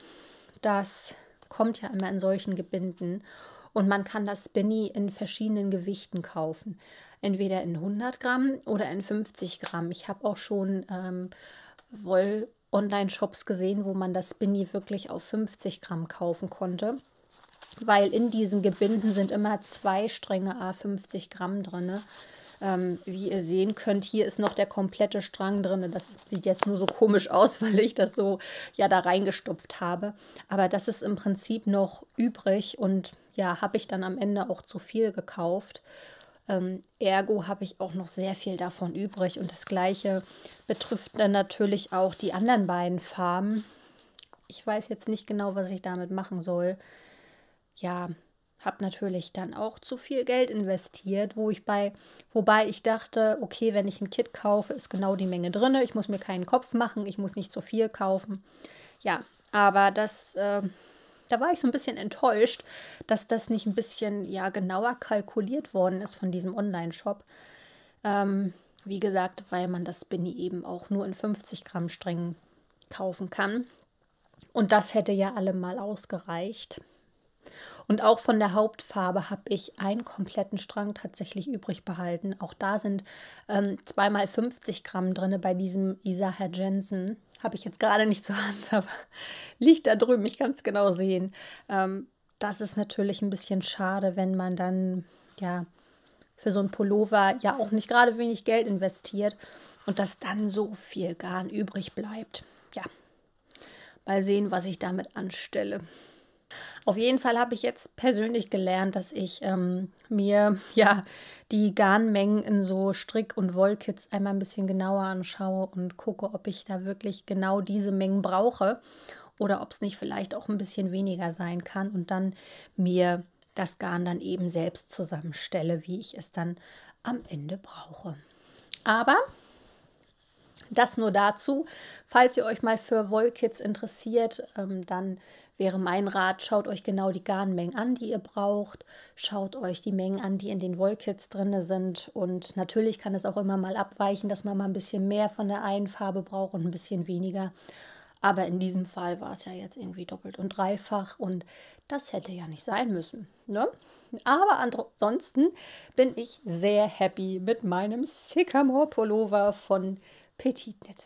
das kommt ja immer in solchen Gebinden. Und man kann das Spinny in verschiedenen Gewichten kaufen. Entweder in 100 Gramm oder in 50 Gramm. Ich habe auch schon ähm, Woll Online-Shops gesehen, wo man das Spinny wirklich auf 50 Gramm kaufen konnte. Weil in diesen Gebinden sind immer zwei Stränge A50 Gramm drin. Ne? Ähm, wie ihr sehen könnt, hier ist noch der komplette Strang drin. Das sieht jetzt nur so komisch aus, *laughs* weil ich das so ja da reingestopft habe. Aber das ist im Prinzip noch übrig und ja, habe ich dann am Ende auch zu viel gekauft. Ähm, ergo habe ich auch noch sehr viel davon übrig. Und das gleiche betrifft dann natürlich auch die anderen beiden Farben. Ich weiß jetzt nicht genau, was ich damit machen soll. Ja, habe natürlich dann auch zu viel Geld investiert, wo ich bei, wobei ich dachte, okay, wenn ich ein Kit kaufe, ist genau die Menge drin. Ich muss mir keinen Kopf machen, ich muss nicht zu viel kaufen. Ja, aber das äh, da war ich so ein bisschen enttäuscht, dass das nicht ein bisschen ja genauer kalkuliert worden ist von diesem Online-Shop. Ähm, wie gesagt, weil man das Spinny eben auch nur in 50 Gramm Strängen kaufen kann. Und das hätte ja allemal ausgereicht. Und auch von der Hauptfarbe habe ich einen kompletten Strang tatsächlich übrig behalten. Auch da sind ähm, zweimal 50 Gramm drin bei diesem Isaiah Jensen. Habe ich jetzt gerade nicht zur Hand, *laughs* aber liegt da drüben, ich kann es genau sehen. Ähm, das ist natürlich ein bisschen schade, wenn man dann ja für so ein Pullover ja auch nicht gerade wenig Geld investiert und dass dann so viel Garn übrig bleibt. Ja, mal sehen, was ich damit anstelle. Auf jeden Fall habe ich jetzt persönlich gelernt, dass ich ähm, mir *laughs* ja die Garnmengen in so Strick- und Wollkits einmal ein bisschen genauer anschaue und gucke, ob ich da wirklich genau diese Mengen brauche oder ob es nicht vielleicht auch ein bisschen weniger sein kann und dann mir das Garn dann eben selbst zusammenstelle, wie ich es dann am Ende brauche. Aber das nur dazu. Falls ihr euch mal für Wollkits interessiert, ähm, dann wäre mein Rat, schaut euch genau die Garnmengen an, die ihr braucht, schaut euch die Mengen an, die in den Wollkits drin sind und natürlich kann es auch immer mal abweichen, dass man mal ein bisschen mehr von der einen Farbe braucht und ein bisschen weniger. Aber in diesem Fall war es ja jetzt irgendwie doppelt und dreifach und das hätte ja nicht sein müssen. Ne? Aber ansonsten bin ich sehr happy mit meinem Sycamore Pullover von Petit Knit.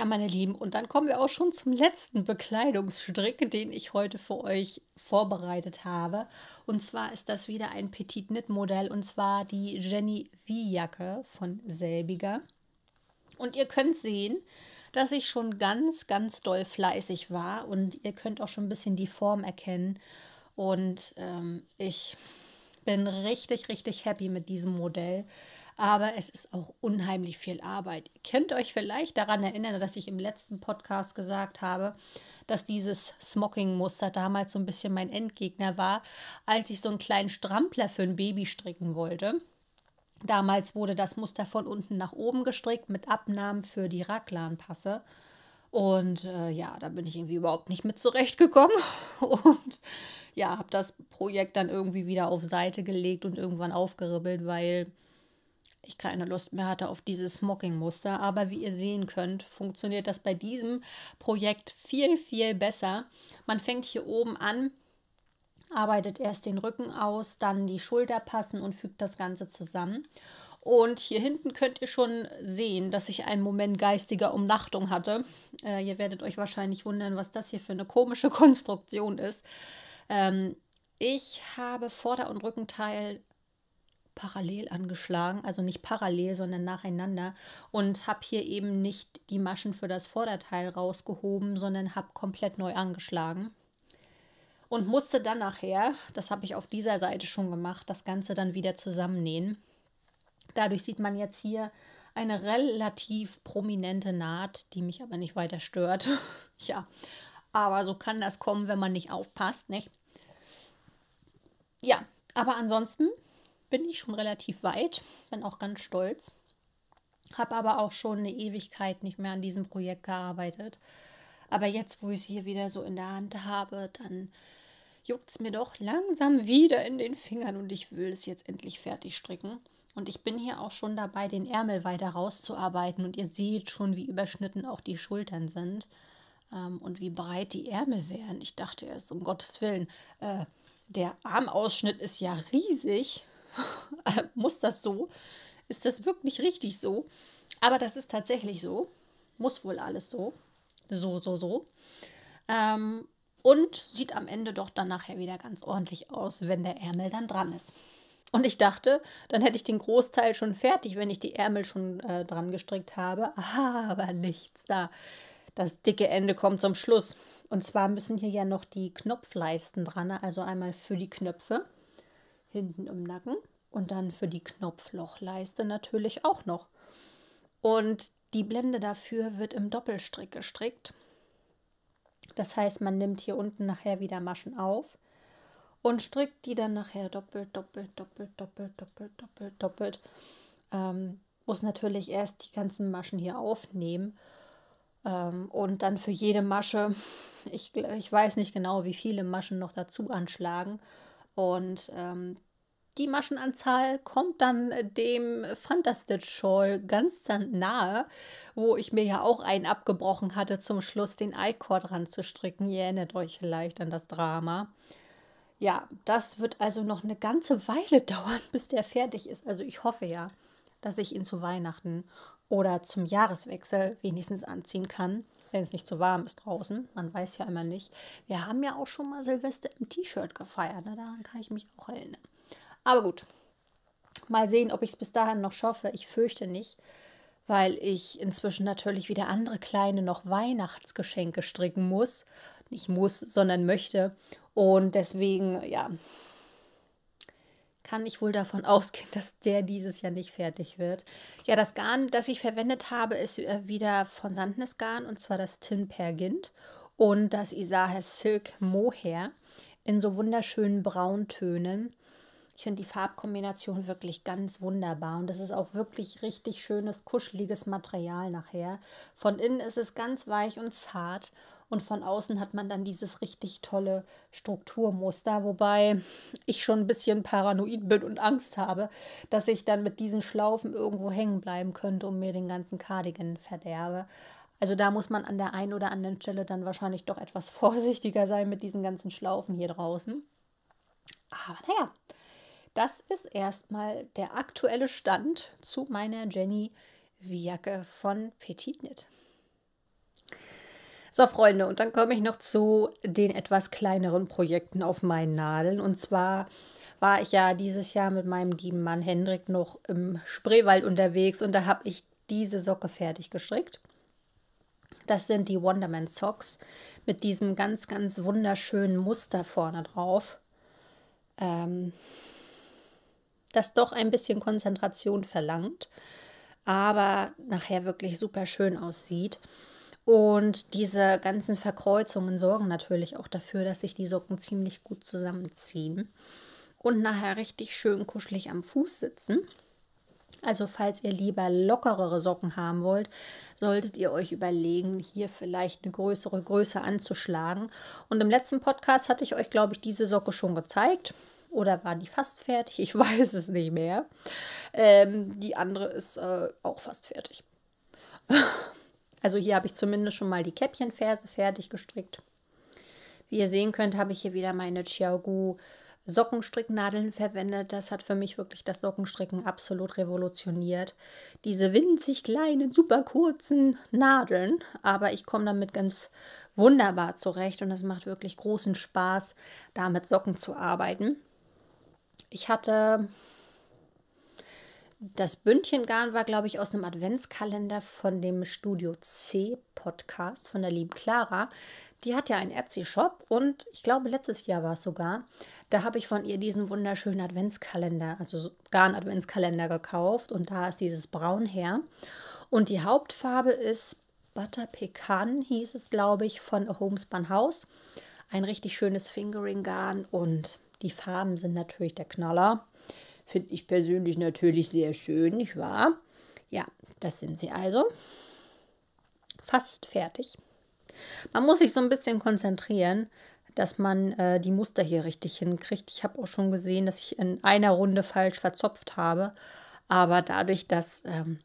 Ja, meine Lieben, und dann kommen wir auch schon zum letzten Bekleidungsstrick, den ich heute für euch vorbereitet habe. Und zwar ist das wieder ein Petit Knit Modell und zwar die Jenny V Jacke von Selbiger. Und ihr könnt sehen, dass ich schon ganz, ganz doll fleißig war und ihr könnt auch schon ein bisschen die Form erkennen. Und ähm, ich bin richtig, richtig happy mit diesem Modell aber es ist auch unheimlich viel Arbeit. Ihr könnt euch vielleicht daran erinnern, dass ich im letzten Podcast gesagt habe, dass dieses smocking muster damals so ein bisschen mein Endgegner war, als ich so einen kleinen Strampler für ein Baby stricken wollte. Damals wurde das Muster von unten nach oben gestrickt mit Abnahmen für die Raglan-Passe. Und äh, ja, da bin ich irgendwie überhaupt nicht mit zurechtgekommen. *laughs* Und ja, habe das Projekt dann irgendwie wieder auf Seite gelegt und irgendwann aufgeribbelt, weil ich keine Lust mehr hatte auf dieses Smoking-Muster. Aber wie ihr sehen könnt, funktioniert das bei diesem Projekt viel, viel besser. Man fängt hier oben an, arbeitet erst den Rücken aus, dann die Schulter passen und fügt das Ganze zusammen. Und hier hinten könnt ihr schon sehen, dass ich einen Moment geistiger Umnachtung hatte. Äh, ihr werdet euch wahrscheinlich wundern, was das hier für eine komische *laughs* Konstruktion ist. Ähm, ich habe Vorder- und Rückenteil parallel angeschlagen, also nicht parallel, sondern nacheinander und habe hier eben nicht die Maschen für das Vorderteil rausgehoben, sondern habe komplett neu angeschlagen und musste dann nachher, das habe ich auf dieser Seite schon gemacht, das Ganze dann wieder zusammennähen. Dadurch sieht man jetzt hier eine relativ prominente Naht, die mich aber nicht weiter stört. *laughs* ja, aber so kann das kommen, wenn man nicht aufpasst, nicht? Ja, aber ansonsten bin ich schon relativ weit, bin auch ganz stolz. Habe aber auch schon eine Ewigkeit nicht mehr an diesem Projekt gearbeitet. Aber jetzt, wo ich es hier wieder so in der Hand habe, dann juckt es mir doch langsam wieder in den Fingern und ich will es jetzt endlich fertig stricken. Und ich bin hier auch schon dabei, den Ärmel weiter rauszuarbeiten und ihr seht schon, wie überschnitten auch die Schultern sind ähm, und wie breit die Ärmel wären. Ich dachte erst, um Gottes Willen, äh, der Armausschnitt ist ja riesig *laughs* muss das so? Ist das wirklich richtig so? Aber das ist tatsächlich so. Muss wohl alles so. So, so, so. Ähm, und sieht am Ende doch dann nachher wieder ganz ordentlich aus, wenn der Ärmel dann dran ist. Und ich dachte, dann hätte ich den Großteil schon fertig, wenn ich die Ärmel schon äh, dran gestrickt habe. Aber nichts da. Das dicke Ende kommt zum Schluss. Und zwar müssen hier ja noch die Knopfleisten dran, also einmal für die Knöpfe hinten im Nacken und dann für die Knopflochleiste natürlich auch noch. Und die Blende dafür wird im Doppelstrick gestrickt. Das heißt, man nimmt hier unten nachher wieder Maschen auf und strickt die dann nachher doppelt, doppelt, doppelt, doppelt, doppelt, doppelt, doppelt. Ähm, muss natürlich erst die ganzen Maschen hier aufnehmen ähm, und dann für jede Masche, *laughs* ich, ich weiß nicht genau, wie viele Maschen noch dazu anschlagen und ähm, die Maschenanzahl kommt dann dem Fantastic-Shawl ganz nahe, wo ich mir ja auch einen abgebrochen hatte, zum Schluss den Eichhorn dran zu stricken. Ihr erinnert euch vielleicht an das Drama. Ja, das wird also noch eine ganze Weile *laughs* dauern, bis der fertig ist. Also ich hoffe ja, dass ich ihn zu Weihnachten oder zum Jahreswechsel wenigstens anziehen kann wenn es nicht zu warm ist draußen. Man weiß ja immer nicht. Wir haben ja auch schon mal Silvester im T-Shirt gefeiert. Ne? Daran kann ich mich auch erinnern. Aber gut, mal sehen, ob ich es bis dahin noch schaffe. Ich fürchte nicht, weil ich inzwischen natürlich wieder andere kleine noch Weihnachtsgeschenke stricken muss. Nicht muss, sondern möchte. Und deswegen, ja, kann ich wohl davon *laughs* ausgehen, dass der dieses Jahr nicht fertig wird. Ja, das Garn, das ich verwendet habe, ist äh, wieder von Sandnes Garn und zwar das Tin Pergint und das Isahes Silk Mohair in so wunderschönen Brauntönen. Ich finde die Farbkombination wirklich ganz wunderbar und das ist auch wirklich richtig schönes, kuscheliges Material nachher. Von innen ist es ganz weich und zart und von außen hat man dann dieses richtig tolle Strukturmuster, wobei ich schon ein bisschen paranoid bin und Angst habe, dass ich dann mit diesen Schlaufen irgendwo hängen bleiben könnte und mir den ganzen Cardigan verderbe. Also da muss man an der einen oder anderen Stelle dann wahrscheinlich doch etwas *laughs* vorsichtiger sein mit diesen ganzen Schlaufen hier draußen. Aber naja, das ist erstmal der aktuelle Stand zu meiner Jenny Wiacke von Petit Knit. So, Freunde, und dann komme ich noch zu den etwas kleineren Projekten auf meinen Nadeln. Und zwar war ich ja dieses Jahr mit meinem lieben Mann Hendrik noch im Spreewald unterwegs und da habe ich diese Socke fertig gestrickt. Das sind die Wonderman Socks mit diesem ganz, ganz wunderschönen Muster vorne drauf. Ähm, das doch ein bisschen Konzentration verlangt, aber nachher wirklich super schön aussieht. Und diese ganzen Verkreuzungen sorgen natürlich auch dafür, dass sich die Socken ziemlich gut zusammenziehen und nachher richtig schön kuschelig am Fuß sitzen. Also falls ihr lieber lockerere Socken haben wollt, solltet ihr euch überlegen, hier vielleicht eine größere Größe anzuschlagen. Und im letzten Podcast hatte ich euch, glaube ich, diese Socke schon gezeigt. Oder war die fast fertig? Ich *laughs* weiß es nicht mehr. Ähm, die andere ist äh, auch fast fertig. *laughs* Also hier habe ich zumindest schon mal die Käppchenferse fertig gestrickt. Wie ihr sehen könnt, habe ich hier wieder meine Chiaogu Sockenstricknadeln verwendet. Das hat für mich wirklich das Sockenstricken absolut revolutioniert. Diese winzig kleinen, super kurzen Nadeln, aber ich komme damit ganz wunderbar zurecht und es macht wirklich großen Spaß, damit Socken zu arbeiten. Ich hatte das Bündchengarn war, glaube ich, aus einem Adventskalender von dem Studio C Podcast von der lieben Clara. Die hat ja einen Etsy-Shop und ich glaube, letztes Jahr war es sogar. Da habe ich von ihr diesen wunderschönen Adventskalender, also Garn-Adventskalender gekauft und da ist dieses Braun her. Und die Hauptfarbe ist Butter Pecan, hieß es, glaube ich, von A Homespun House. Ein richtig schönes Fingering-Garn und die Farben sind natürlich der Knaller. Finde ich persönlich natürlich sehr schön, nicht wahr? Ja, das sind sie also. Fast fertig. Man muss sich so ein bisschen konzentrieren, dass man äh, die Muster hier richtig hinkriegt. Ich habe auch schon gesehen, dass ich in einer Runde falsch verzopft habe. Aber dadurch, dass ähm,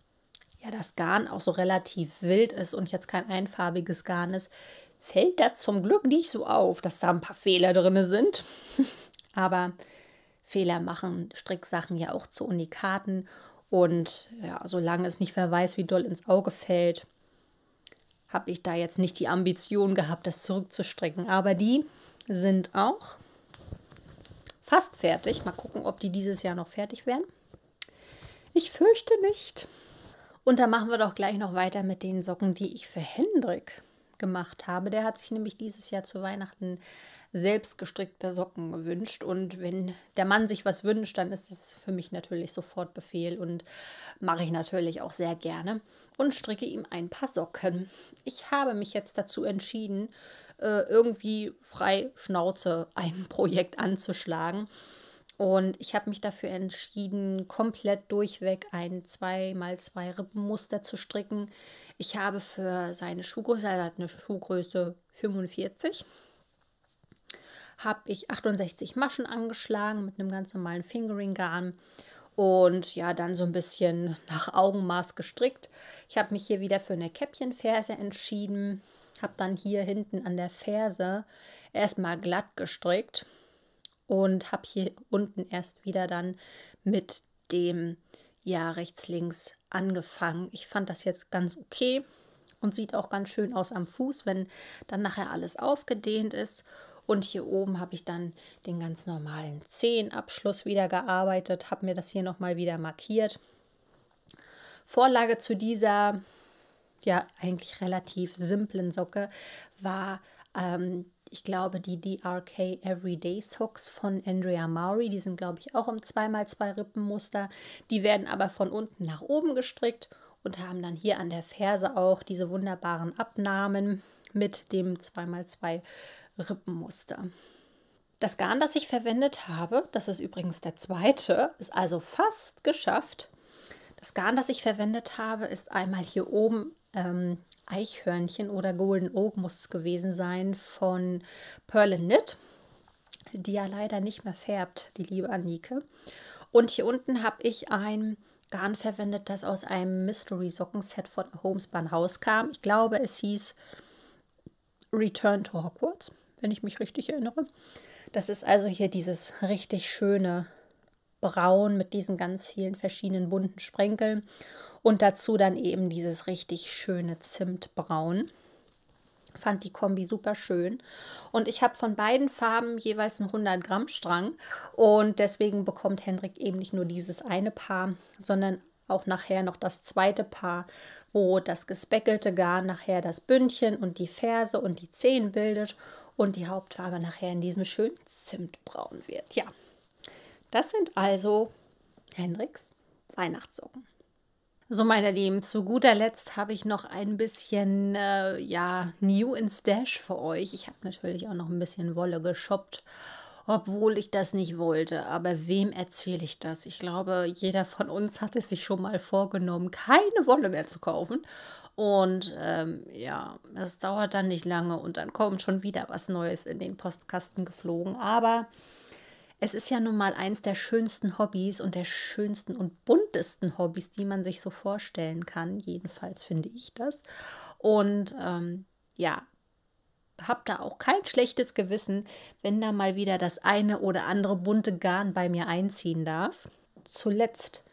ja, das Garn auch so relativ wild ist und jetzt kein einfarbiges Garn ist, fällt das zum Glück nicht so auf, dass da ein paar Fehler drin sind. *laughs* Aber Fehler machen Stricksachen ja auch zu Unikaten. Und ja, solange es nicht wer weiß, wie doll ins Auge fällt, habe ich da jetzt nicht die Ambition gehabt, das zurückzustricken. Aber die sind auch fast fertig. Mal gucken, ob die dieses Jahr noch fertig werden. Ich fürchte nicht. Und dann machen wir doch gleich noch weiter mit den Socken, die ich für Hendrik gemacht habe. Der hat sich nämlich dieses Jahr zu Weihnachten selbstgestrickter Socken gewünscht. Und wenn der Mann sich was wünscht, dann ist es für mich natürlich sofort Befehl und mache ich natürlich auch sehr gerne und stricke ihm ein paar Socken. Ich habe mich jetzt dazu entschieden, äh, irgendwie frei Schnauze ein *laughs* Projekt anzuschlagen. Und ich habe mich dafür entschieden, komplett durchweg ein 2x2 Rippenmuster zu stricken. Ich habe für seine Schuhgröße, er hat eine Schuhgröße 45 habe ich 68 Maschen angeschlagen mit einem ganz normalen Fingering-Garn und ja, dann so ein bisschen nach Augenmaß gestrickt. Ich habe mich hier wieder für eine Käppchenferse entschieden, habe dann hier hinten an der Ferse erstmal glatt gestrickt und habe hier unten erst wieder dann mit dem ja rechts-links angefangen. Ich fand das jetzt ganz okay und sieht auch ganz schön aus am Fuß, wenn dann nachher alles aufgedehnt ist. Und hier oben habe ich dann den ganz normalen Zehenabschluss wieder gearbeitet, habe mir das hier nochmal wieder markiert. Vorlage zu dieser ja eigentlich relativ simplen Socke war, ähm, ich glaube, die DRK Everyday Socks von Andrea Maury. Die sind, glaube ich, auch im 2x2 Rippenmuster. Die werden aber von unten nach oben gestrickt und haben dann hier an der Ferse auch diese wunderbaren Abnahmen mit dem 2x2 Rippenmuster. Das Garn, das ich verwendet habe, das ist übrigens der zweite, ist also fast geschafft. Das Garn, das ich verwendet habe, ist einmal hier oben ähm, Eichhörnchen oder Golden Oak muss es gewesen sein von Pearl Knit, die ja leider nicht mehr färbt, die liebe Anike. Und hier unten habe ich ein Garn verwendet, das aus einem Mystery Sockenset von Homespun House kam. Ich glaube, es hieß Return to Hogwarts wenn ich mich richtig erinnere. Das ist also hier dieses richtig schöne Braun mit diesen ganz vielen verschiedenen bunten Sprenkeln und dazu dann eben dieses richtig schöne Zimtbraun. Fand die Kombi super schön. Und ich habe von beiden Farben jeweils einen 100 Gramm Strang. Und deswegen bekommt Hendrik eben nicht nur dieses eine Paar, sondern auch nachher noch das zweite Paar, wo das gespeckelte Garn nachher das Bündchen und die Ferse und die Zehen bildet und die Hauptfarbe nachher in diesem schönen Zimtbraun wird. Ja, das sind also Hendricks Weihnachtssocken. So, meine Lieben, zu guter Letzt habe ich noch ein bisschen, äh, ja, New in Stash für euch. Ich habe natürlich auch noch ein bisschen Wolle geshoppt, obwohl ich das nicht wollte. Aber wem erzähle ich das? Ich glaube, jeder von uns hat es sich schon mal vorgenommen, keine Wolle mehr zu kaufen. Und ähm, ja, es dauert dann nicht lange und dann kommt schon wieder was Neues in den Postkasten geflogen. Aber es ist ja nun mal eins der schönsten Hobbys und der schönsten und buntesten Hobbys, die man sich so vorstellen kann. Jedenfalls finde ich das. Und ähm, ja, habe da auch kein schlechtes Gewissen, wenn da mal wieder das eine oder andere bunte Garn bei mir einziehen darf. Zuletzt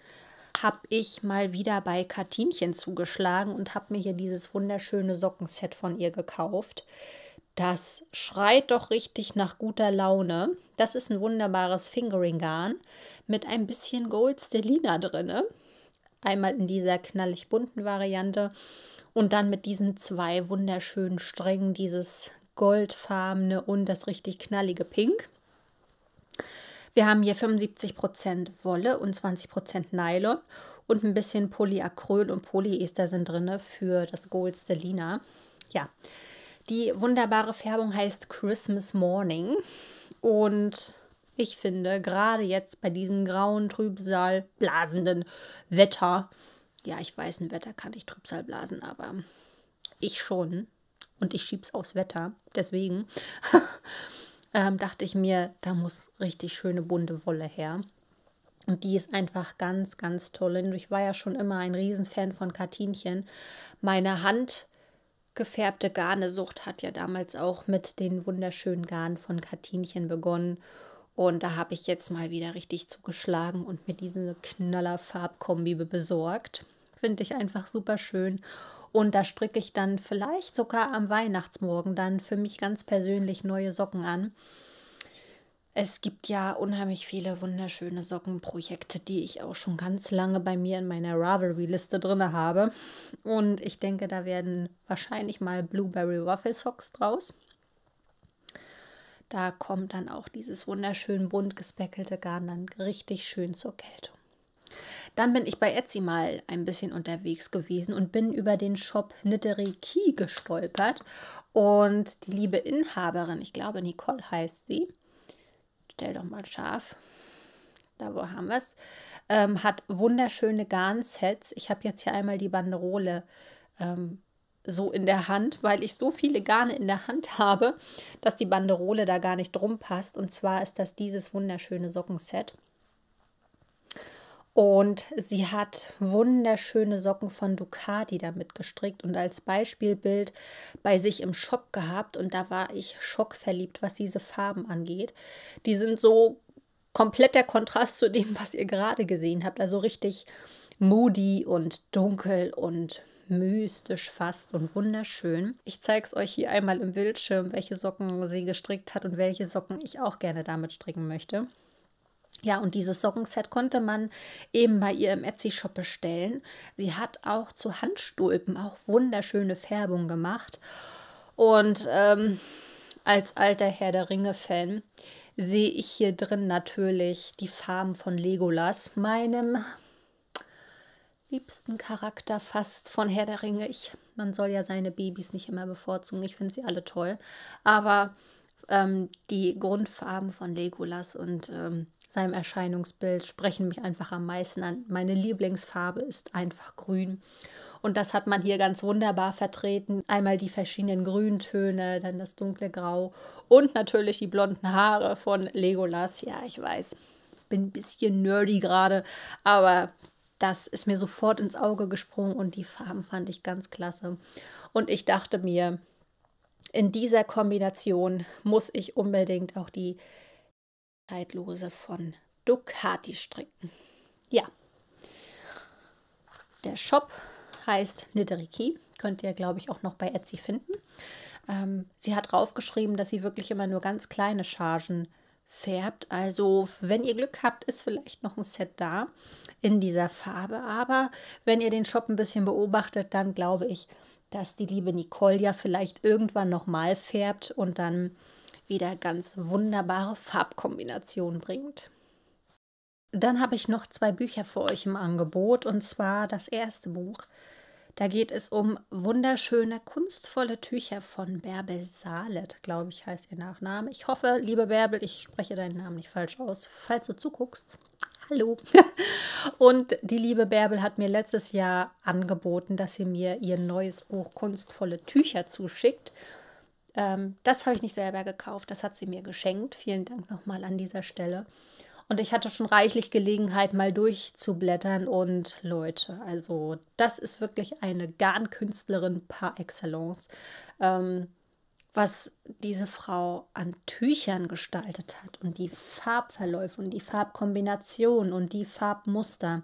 habe ich mal wieder bei Katinchen zugeschlagen und habe mir hier dieses wunderschöne Sockenset von ihr gekauft. Das schreit doch richtig nach guter Laune. Das ist ein wunderbares Fingering-Garn mit ein bisschen Gold Stellina drinne. Einmal in dieser knallig bunten Variante und dann mit diesen zwei wunderschönen Strängen, dieses goldfarbene und das richtig knallige Pink. Wir haben hier 75% Wolle und 20% Nylon und ein bisschen Polyacryl und Polyester sind drin für das goldste Lina. Ja, die wunderbare Färbung heißt Christmas Morning und ich finde, gerade jetzt bei diesem grauen, trübsal blasenden Wetter, ja, ich weiß, ein Wetter kann nicht Trübsal blasen, aber ich schon. Und ich schieb's aufs Wetter, deswegen. *laughs* ähm, dachte ich mir, da muss richtig schöne bunte Wolle her. Und die ist einfach ganz, ganz toll. Und ich war ja schon immer ein Riesenfan von Kartinchen. Meine handgefärbte Garnesucht hat ja damals auch mit den wunderschönen Garnen von Kartinchen begonnen. Und da habe ich jetzt mal wieder richtig zugeschlagen und mir diese Knaller-Farbkombi besorgt. Finde ich einfach super schön. Und da stricke ich dann vielleicht sogar am Weihnachtsmorgen dann für mich ganz persönlich neue Socken an. Es gibt ja unheimlich viele wunderschöne Sockenprojekte, die ich auch schon ganz lange bei mir in meiner Ravelry-Liste drin habe. Und ich denke, da werden wahrscheinlich mal Blueberry Waffle Socks draus. Da kommt dann auch dieses wunderschön bunt gespeckelte Garn dann richtig schön zur Geltung. Dann bin ich bei Etsy mal ein bisschen unterwegs gewesen und bin über den Shop Knittery Key gestolpert. Und die liebe Inhaberin, ich glaube Nicole heißt sie, stell doch mal scharf, da wo haben wir es, ähm, hat wunderschöne Garnsets. Ich habe jetzt hier einmal die Banderole ähm, so in der Hand, weil ich so viele Garne in der Hand habe, dass die Banderole da gar nicht drum passt. Und zwar ist das dieses wunderschöne Sockenset. Und sie hat wunderschöne Socken von Ducati damit gestrickt und als Beispielbild bei sich im Shop gehabt. Und da war ich schockverliebt, was diese Farben angeht. Die sind so kompletter Kontrast zu dem, was ihr gerade gesehen habt. Also richtig moody und dunkel und mystisch fast und wunderschön. Ich zeige es euch hier einmal im Bildschirm, welche Socken sie gestrickt hat und welche Socken ich auch gerne damit stricken möchte. Ja, und dieses Sockenset konnte man eben bei ihr im Etsy-Shop bestellen. Sie hat auch zu Handstulpen auch wunderschöne Färbung gemacht. Und ähm, als alter Herr der Ringe-Fan sehe ich hier drin natürlich die Farben von Legolas, meinem liebsten Charakter fast von Herr der Ringe. Ich, man soll ja seine Babys nicht immer bevorzugen. Ich finde sie alle toll. Aber ähm, die Grundfarben von Legolas und ähm, seinem Erscheinungsbild sprechen mich einfach am meisten an. Meine Lieblingsfarbe ist einfach grün. Und das hat man hier ganz wunderbar vertreten. Einmal die verschiedenen Grüntöne, dann das dunkle Grau und natürlich die blonden Haare von Legolas. Ja, ich weiß, bin ein bisschen nerdy gerade, aber das ist mir sofort ins Auge gesprungen und die Farben fand ich ganz klasse. Und ich dachte mir, in dieser Kombination muss ich unbedingt auch die Zeitlose von Ducati stricken. Ja, der Shop heißt Nitteriki. Könnt ihr, glaube ich, auch noch bei Etsy finden. Ähm, sie hat draufgeschrieben, dass sie wirklich immer nur ganz kleine Chargen färbt. Also, wenn ihr Glück habt, ist vielleicht noch ein Set da in dieser Farbe. Aber wenn ihr den Shop ein bisschen beobachtet, dann glaube ich, dass die liebe Nicole ja vielleicht irgendwann nochmal färbt und dann wieder ganz wunderbare Farbkombinationen bringt. Dann habe ich noch zwei Bücher für euch im Angebot und zwar das erste Buch. Da geht es um wunderschöne, kunstvolle Tücher von Bärbel Salet, glaube ich, heißt ihr Nachname. Ich hoffe, liebe Bärbel, ich spreche deinen Namen nicht falsch aus. Falls du zuguckst, hallo. *laughs* und die liebe Bärbel hat mir letztes Jahr angeboten, dass sie mir ihr neues Buch Kunstvolle Tücher zuschickt. Ähm, das habe ich nicht selber gekauft, das hat sie mir geschenkt. Vielen Dank nochmal an dieser Stelle. Und ich hatte schon reichlich Gelegenheit, mal durchzublättern. Und Leute, also das ist wirklich eine Garnkünstlerin par excellence, ähm, was diese Frau an Tüchern gestaltet hat. Und die Farbverläufe und die Farbkombination und die Farbmuster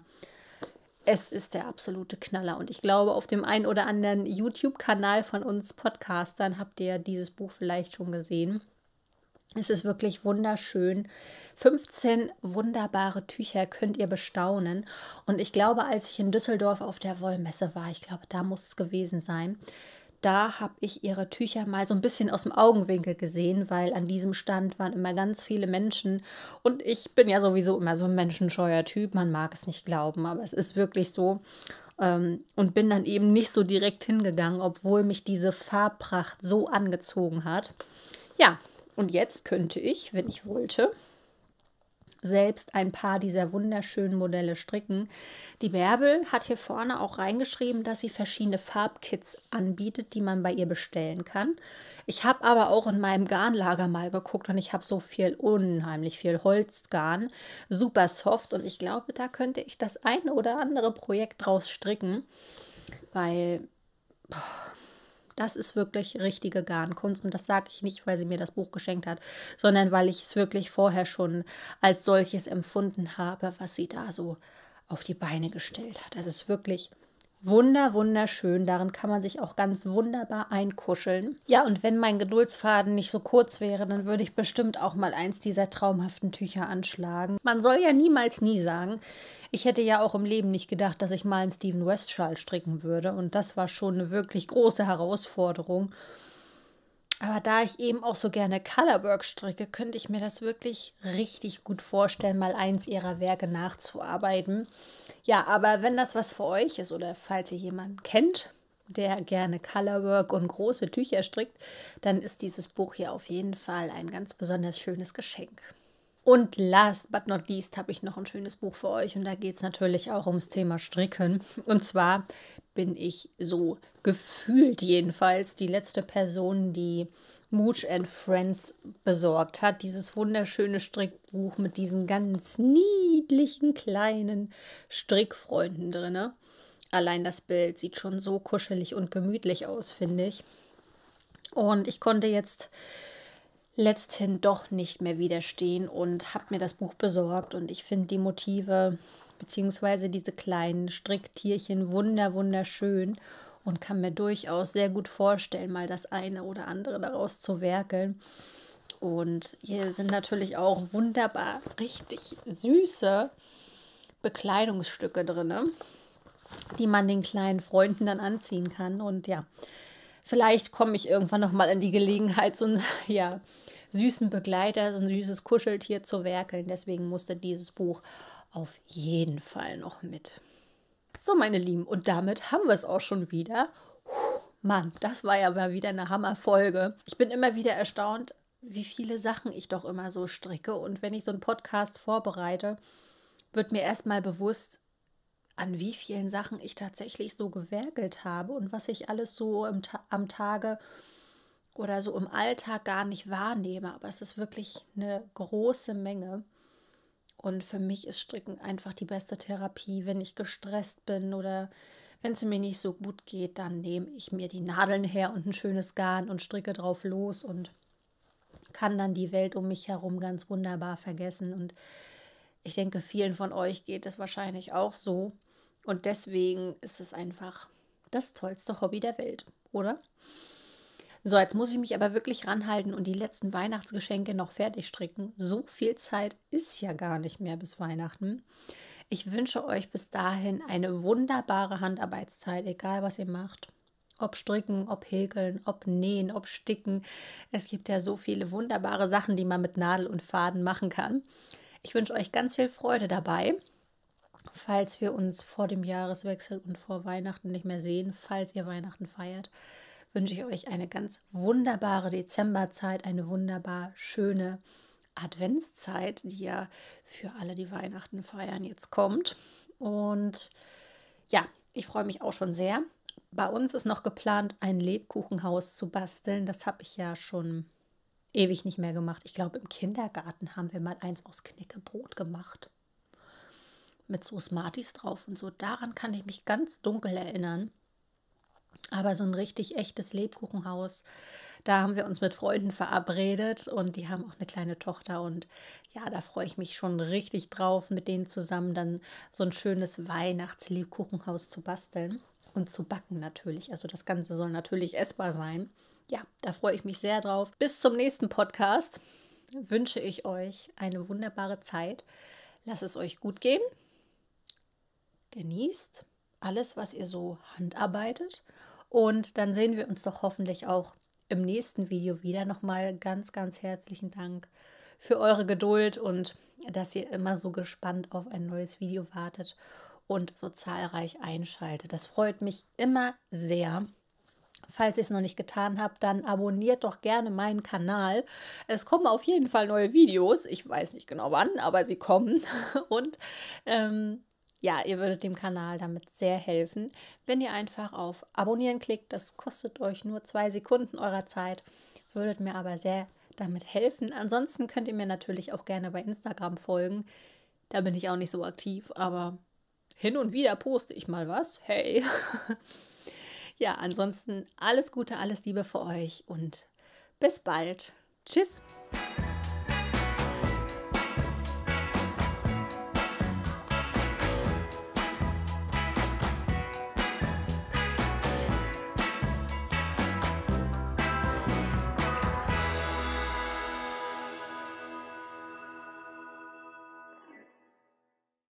es ist der absolute Knaller. Und ich glaube, auf dem einen oder anderen YouTube-Kanal von uns Podcastern habt ihr dieses Buch vielleicht schon gesehen. Es ist wirklich wunderschön. 15 wunderbare Tücher könnt ihr bestaunen. Und ich glaube, als ich in Düsseldorf auf der Wollmesse war, ich glaube, da muss es gewesen sein, da habe ich ihre Tücher mal so ein bisschen aus dem Augenwinkel gesehen, weil an diesem Stand waren immer ganz viele Menschen. Und ich bin ja sowieso immer so ein menschenscheuer Typ. Man mag es nicht glauben, aber es ist wirklich so. Ähm, und bin dann eben nicht so direkt hingegangen, obwohl mich diese Farbpracht so angezogen hat. Ja, und jetzt könnte ich, wenn ich wollte, selbst ein paar dieser wunderschönen Modelle stricken. Die Bärbel hat hier vorne auch reingeschrieben, dass sie verschiedene Farbkits anbietet, die man bei ihr bestellen kann. Ich habe aber auch in meinem Garnlager mal geguckt und ich habe so viel, unheimlich viel Holzgarn, super soft und ich glaube, da könnte ich das eine oder andere Projekt draus stricken, weil... Boah, das ist wirklich richtige Garnkunst und das sage ich nicht, weil sie mir das Buch geschenkt hat, sondern weil ich es wirklich vorher schon als solches empfunden habe, was sie da so auf die Beine gestellt hat. Das ist wirklich wunder, wunderschön. Darin kann man sich auch ganz wunderbar einkuscheln. Ja, und wenn mein Geduldsfaden nicht so kurz wäre, dann würde ich bestimmt auch mal eins dieser traumhaften Tücher anschlagen. Man soll ja niemals nie sagen. Ich hätte ja auch im Leben nicht gedacht, dass ich mal einen Steven West Schal stricken würde. Und das war schon eine wirklich große Herausforderung. Aber da ich eben auch so gerne Colorwork stricke, könnte ich mir das wirklich richtig gut vorstellen, mal eins ihrer Werke nachzuarbeiten. Ja, aber wenn das was für euch ist oder falls ihr jemanden kennt, der gerne Colorwork und große Tücher strickt, dann ist dieses Buch hier auf jeden Fall ein ganz besonders schönes Geschenk. Und last but not least habe ich noch ein schönes Buch für euch und da geht es natürlich auch ums Thema Stricken. Und zwar bin ich so gefühlt jedenfalls die letzte Person, die Mooch and Friends besorgt hat. Dieses wunderschöne Strickbuch mit diesen ganz niedlichen kleinen Strickfreunden drin. Ne? Allein das Bild sieht schon so kuschelig und gemütlich aus, finde ich. Und ich konnte jetzt letzthin doch nicht mehr widerstehen und habe mir das Buch besorgt. Und ich finde die Motive bzw. diese kleinen Stricktierchen wunder wunderschön und kann mir durchaus sehr gut vorstellen, mal das eine oder andere daraus zu werkeln. Und hier sind natürlich auch wunderbar richtig süße Bekleidungsstücke drin, die man den kleinen Freunden dann anziehen kann. Und ja, vielleicht komme ich irgendwann nochmal an die Gelegenheit, so einen *laughs* ja, süßen Begleiter, so ein süßes Kuscheltier zu werkeln. Deswegen musste dieses Buch auf jeden Fall noch mit. So, meine Lieben, und damit haben wir es auch schon wieder. Mann, das war ja mal wieder eine Hammerfolge. Ich bin immer wieder erstaunt, wie viele Sachen ich doch immer so stricke. Und wenn ich so einen Podcast vorbereite, wird mir erstmal bewusst, an wie vielen Sachen ich tatsächlich so gewerkelt habe und was ich alles so Ta am Tage oder so im Alltag gar nicht wahrnehme. Aber es ist wirklich eine große Menge. Und für mich ist Stricken einfach die beste Therapie. Wenn ich gestresst bin oder wenn es mir nicht so gut geht, dann nehme ich mir die Nadeln her und ein schönes Garn und stricke drauf los und kann dann die Welt um mich herum ganz wunderbar vergessen. Und ich denke, vielen von euch geht es wahrscheinlich auch so. Und deswegen ist es einfach das tollste Hobby der Welt, oder? So, jetzt muss ich mich aber wirklich ranhalten und die letzten Weihnachtsgeschenke noch fertig stricken. So viel Zeit ist ja gar nicht mehr bis Weihnachten. Ich wünsche euch bis dahin eine wunderbare Handarbeitszeit, egal was ihr macht. Ob stricken, ob häkeln, ob nähen, ob sticken. Es gibt ja so viele wunderbare Sachen, die man mit Nadel und Faden machen kann. Ich wünsche euch ganz viel Freude dabei. Falls wir uns vor dem Jahreswechsel und vor Weihnachten nicht mehr sehen, falls ihr Weihnachten feiert wünsche ich euch eine ganz wunderbare Dezemberzeit, eine wunderbar schöne Adventszeit, die ja für alle, die Weihnachten feiern, jetzt kommt. Und ja, ich freue mich auch schon sehr. Bei uns ist noch geplant, ein Lebkuchenhaus zu basteln. Das habe ich ja schon ewig nicht mehr gemacht. Ich glaube, im Kindergarten haben wir mal eins aus Knickebrot gemacht. Mit so Smarties drauf und so. Daran kann ich mich ganz dunkel erinnern. Aber so ein richtig echtes Lebkuchenhaus, da haben wir uns mit Freunden verabredet und die haben auch eine kleine Tochter und ja, da freue ich mich schon richtig drauf, mit denen zusammen dann so ein schönes Weihnachtslebkuchenhaus zu basteln und zu backen natürlich. Also das Ganze soll natürlich essbar sein. Ja, da freue ich mich sehr drauf. Bis zum nächsten Podcast wünsche ich euch eine wunderbare Zeit. Lasst es euch gut gehen. Genießt alles, was ihr so handarbeitet und dann sehen wir uns doch hoffentlich auch im nächsten Video wieder. Nochmal ganz, ganz herzlichen Dank für eure Geduld und dass ihr immer so gespannt auf ein neues Video wartet und so zahlreich einschaltet. Das freut mich immer sehr. Falls ihr es noch nicht getan habt, dann abonniert doch gerne meinen Kanal. Es kommen auf jeden Fall neue Videos. Ich weiß nicht genau wann, aber sie kommen. *laughs* Und ähm, ja, ihr würdet dem Kanal damit sehr helfen, wenn ihr einfach auf Abonnieren klickt. Das kostet euch nur zwei Sekunden eurer Zeit, würdet mir aber sehr damit helfen. Ansonsten könnt ihr mir natürlich auch gerne bei Instagram folgen. Da bin ich auch nicht so aktiv, aber hin und wieder poste ich mal was. Hey. *laughs* ja, ansonsten alles Gute, alles Liebe für euch und bis bald. Tschüss.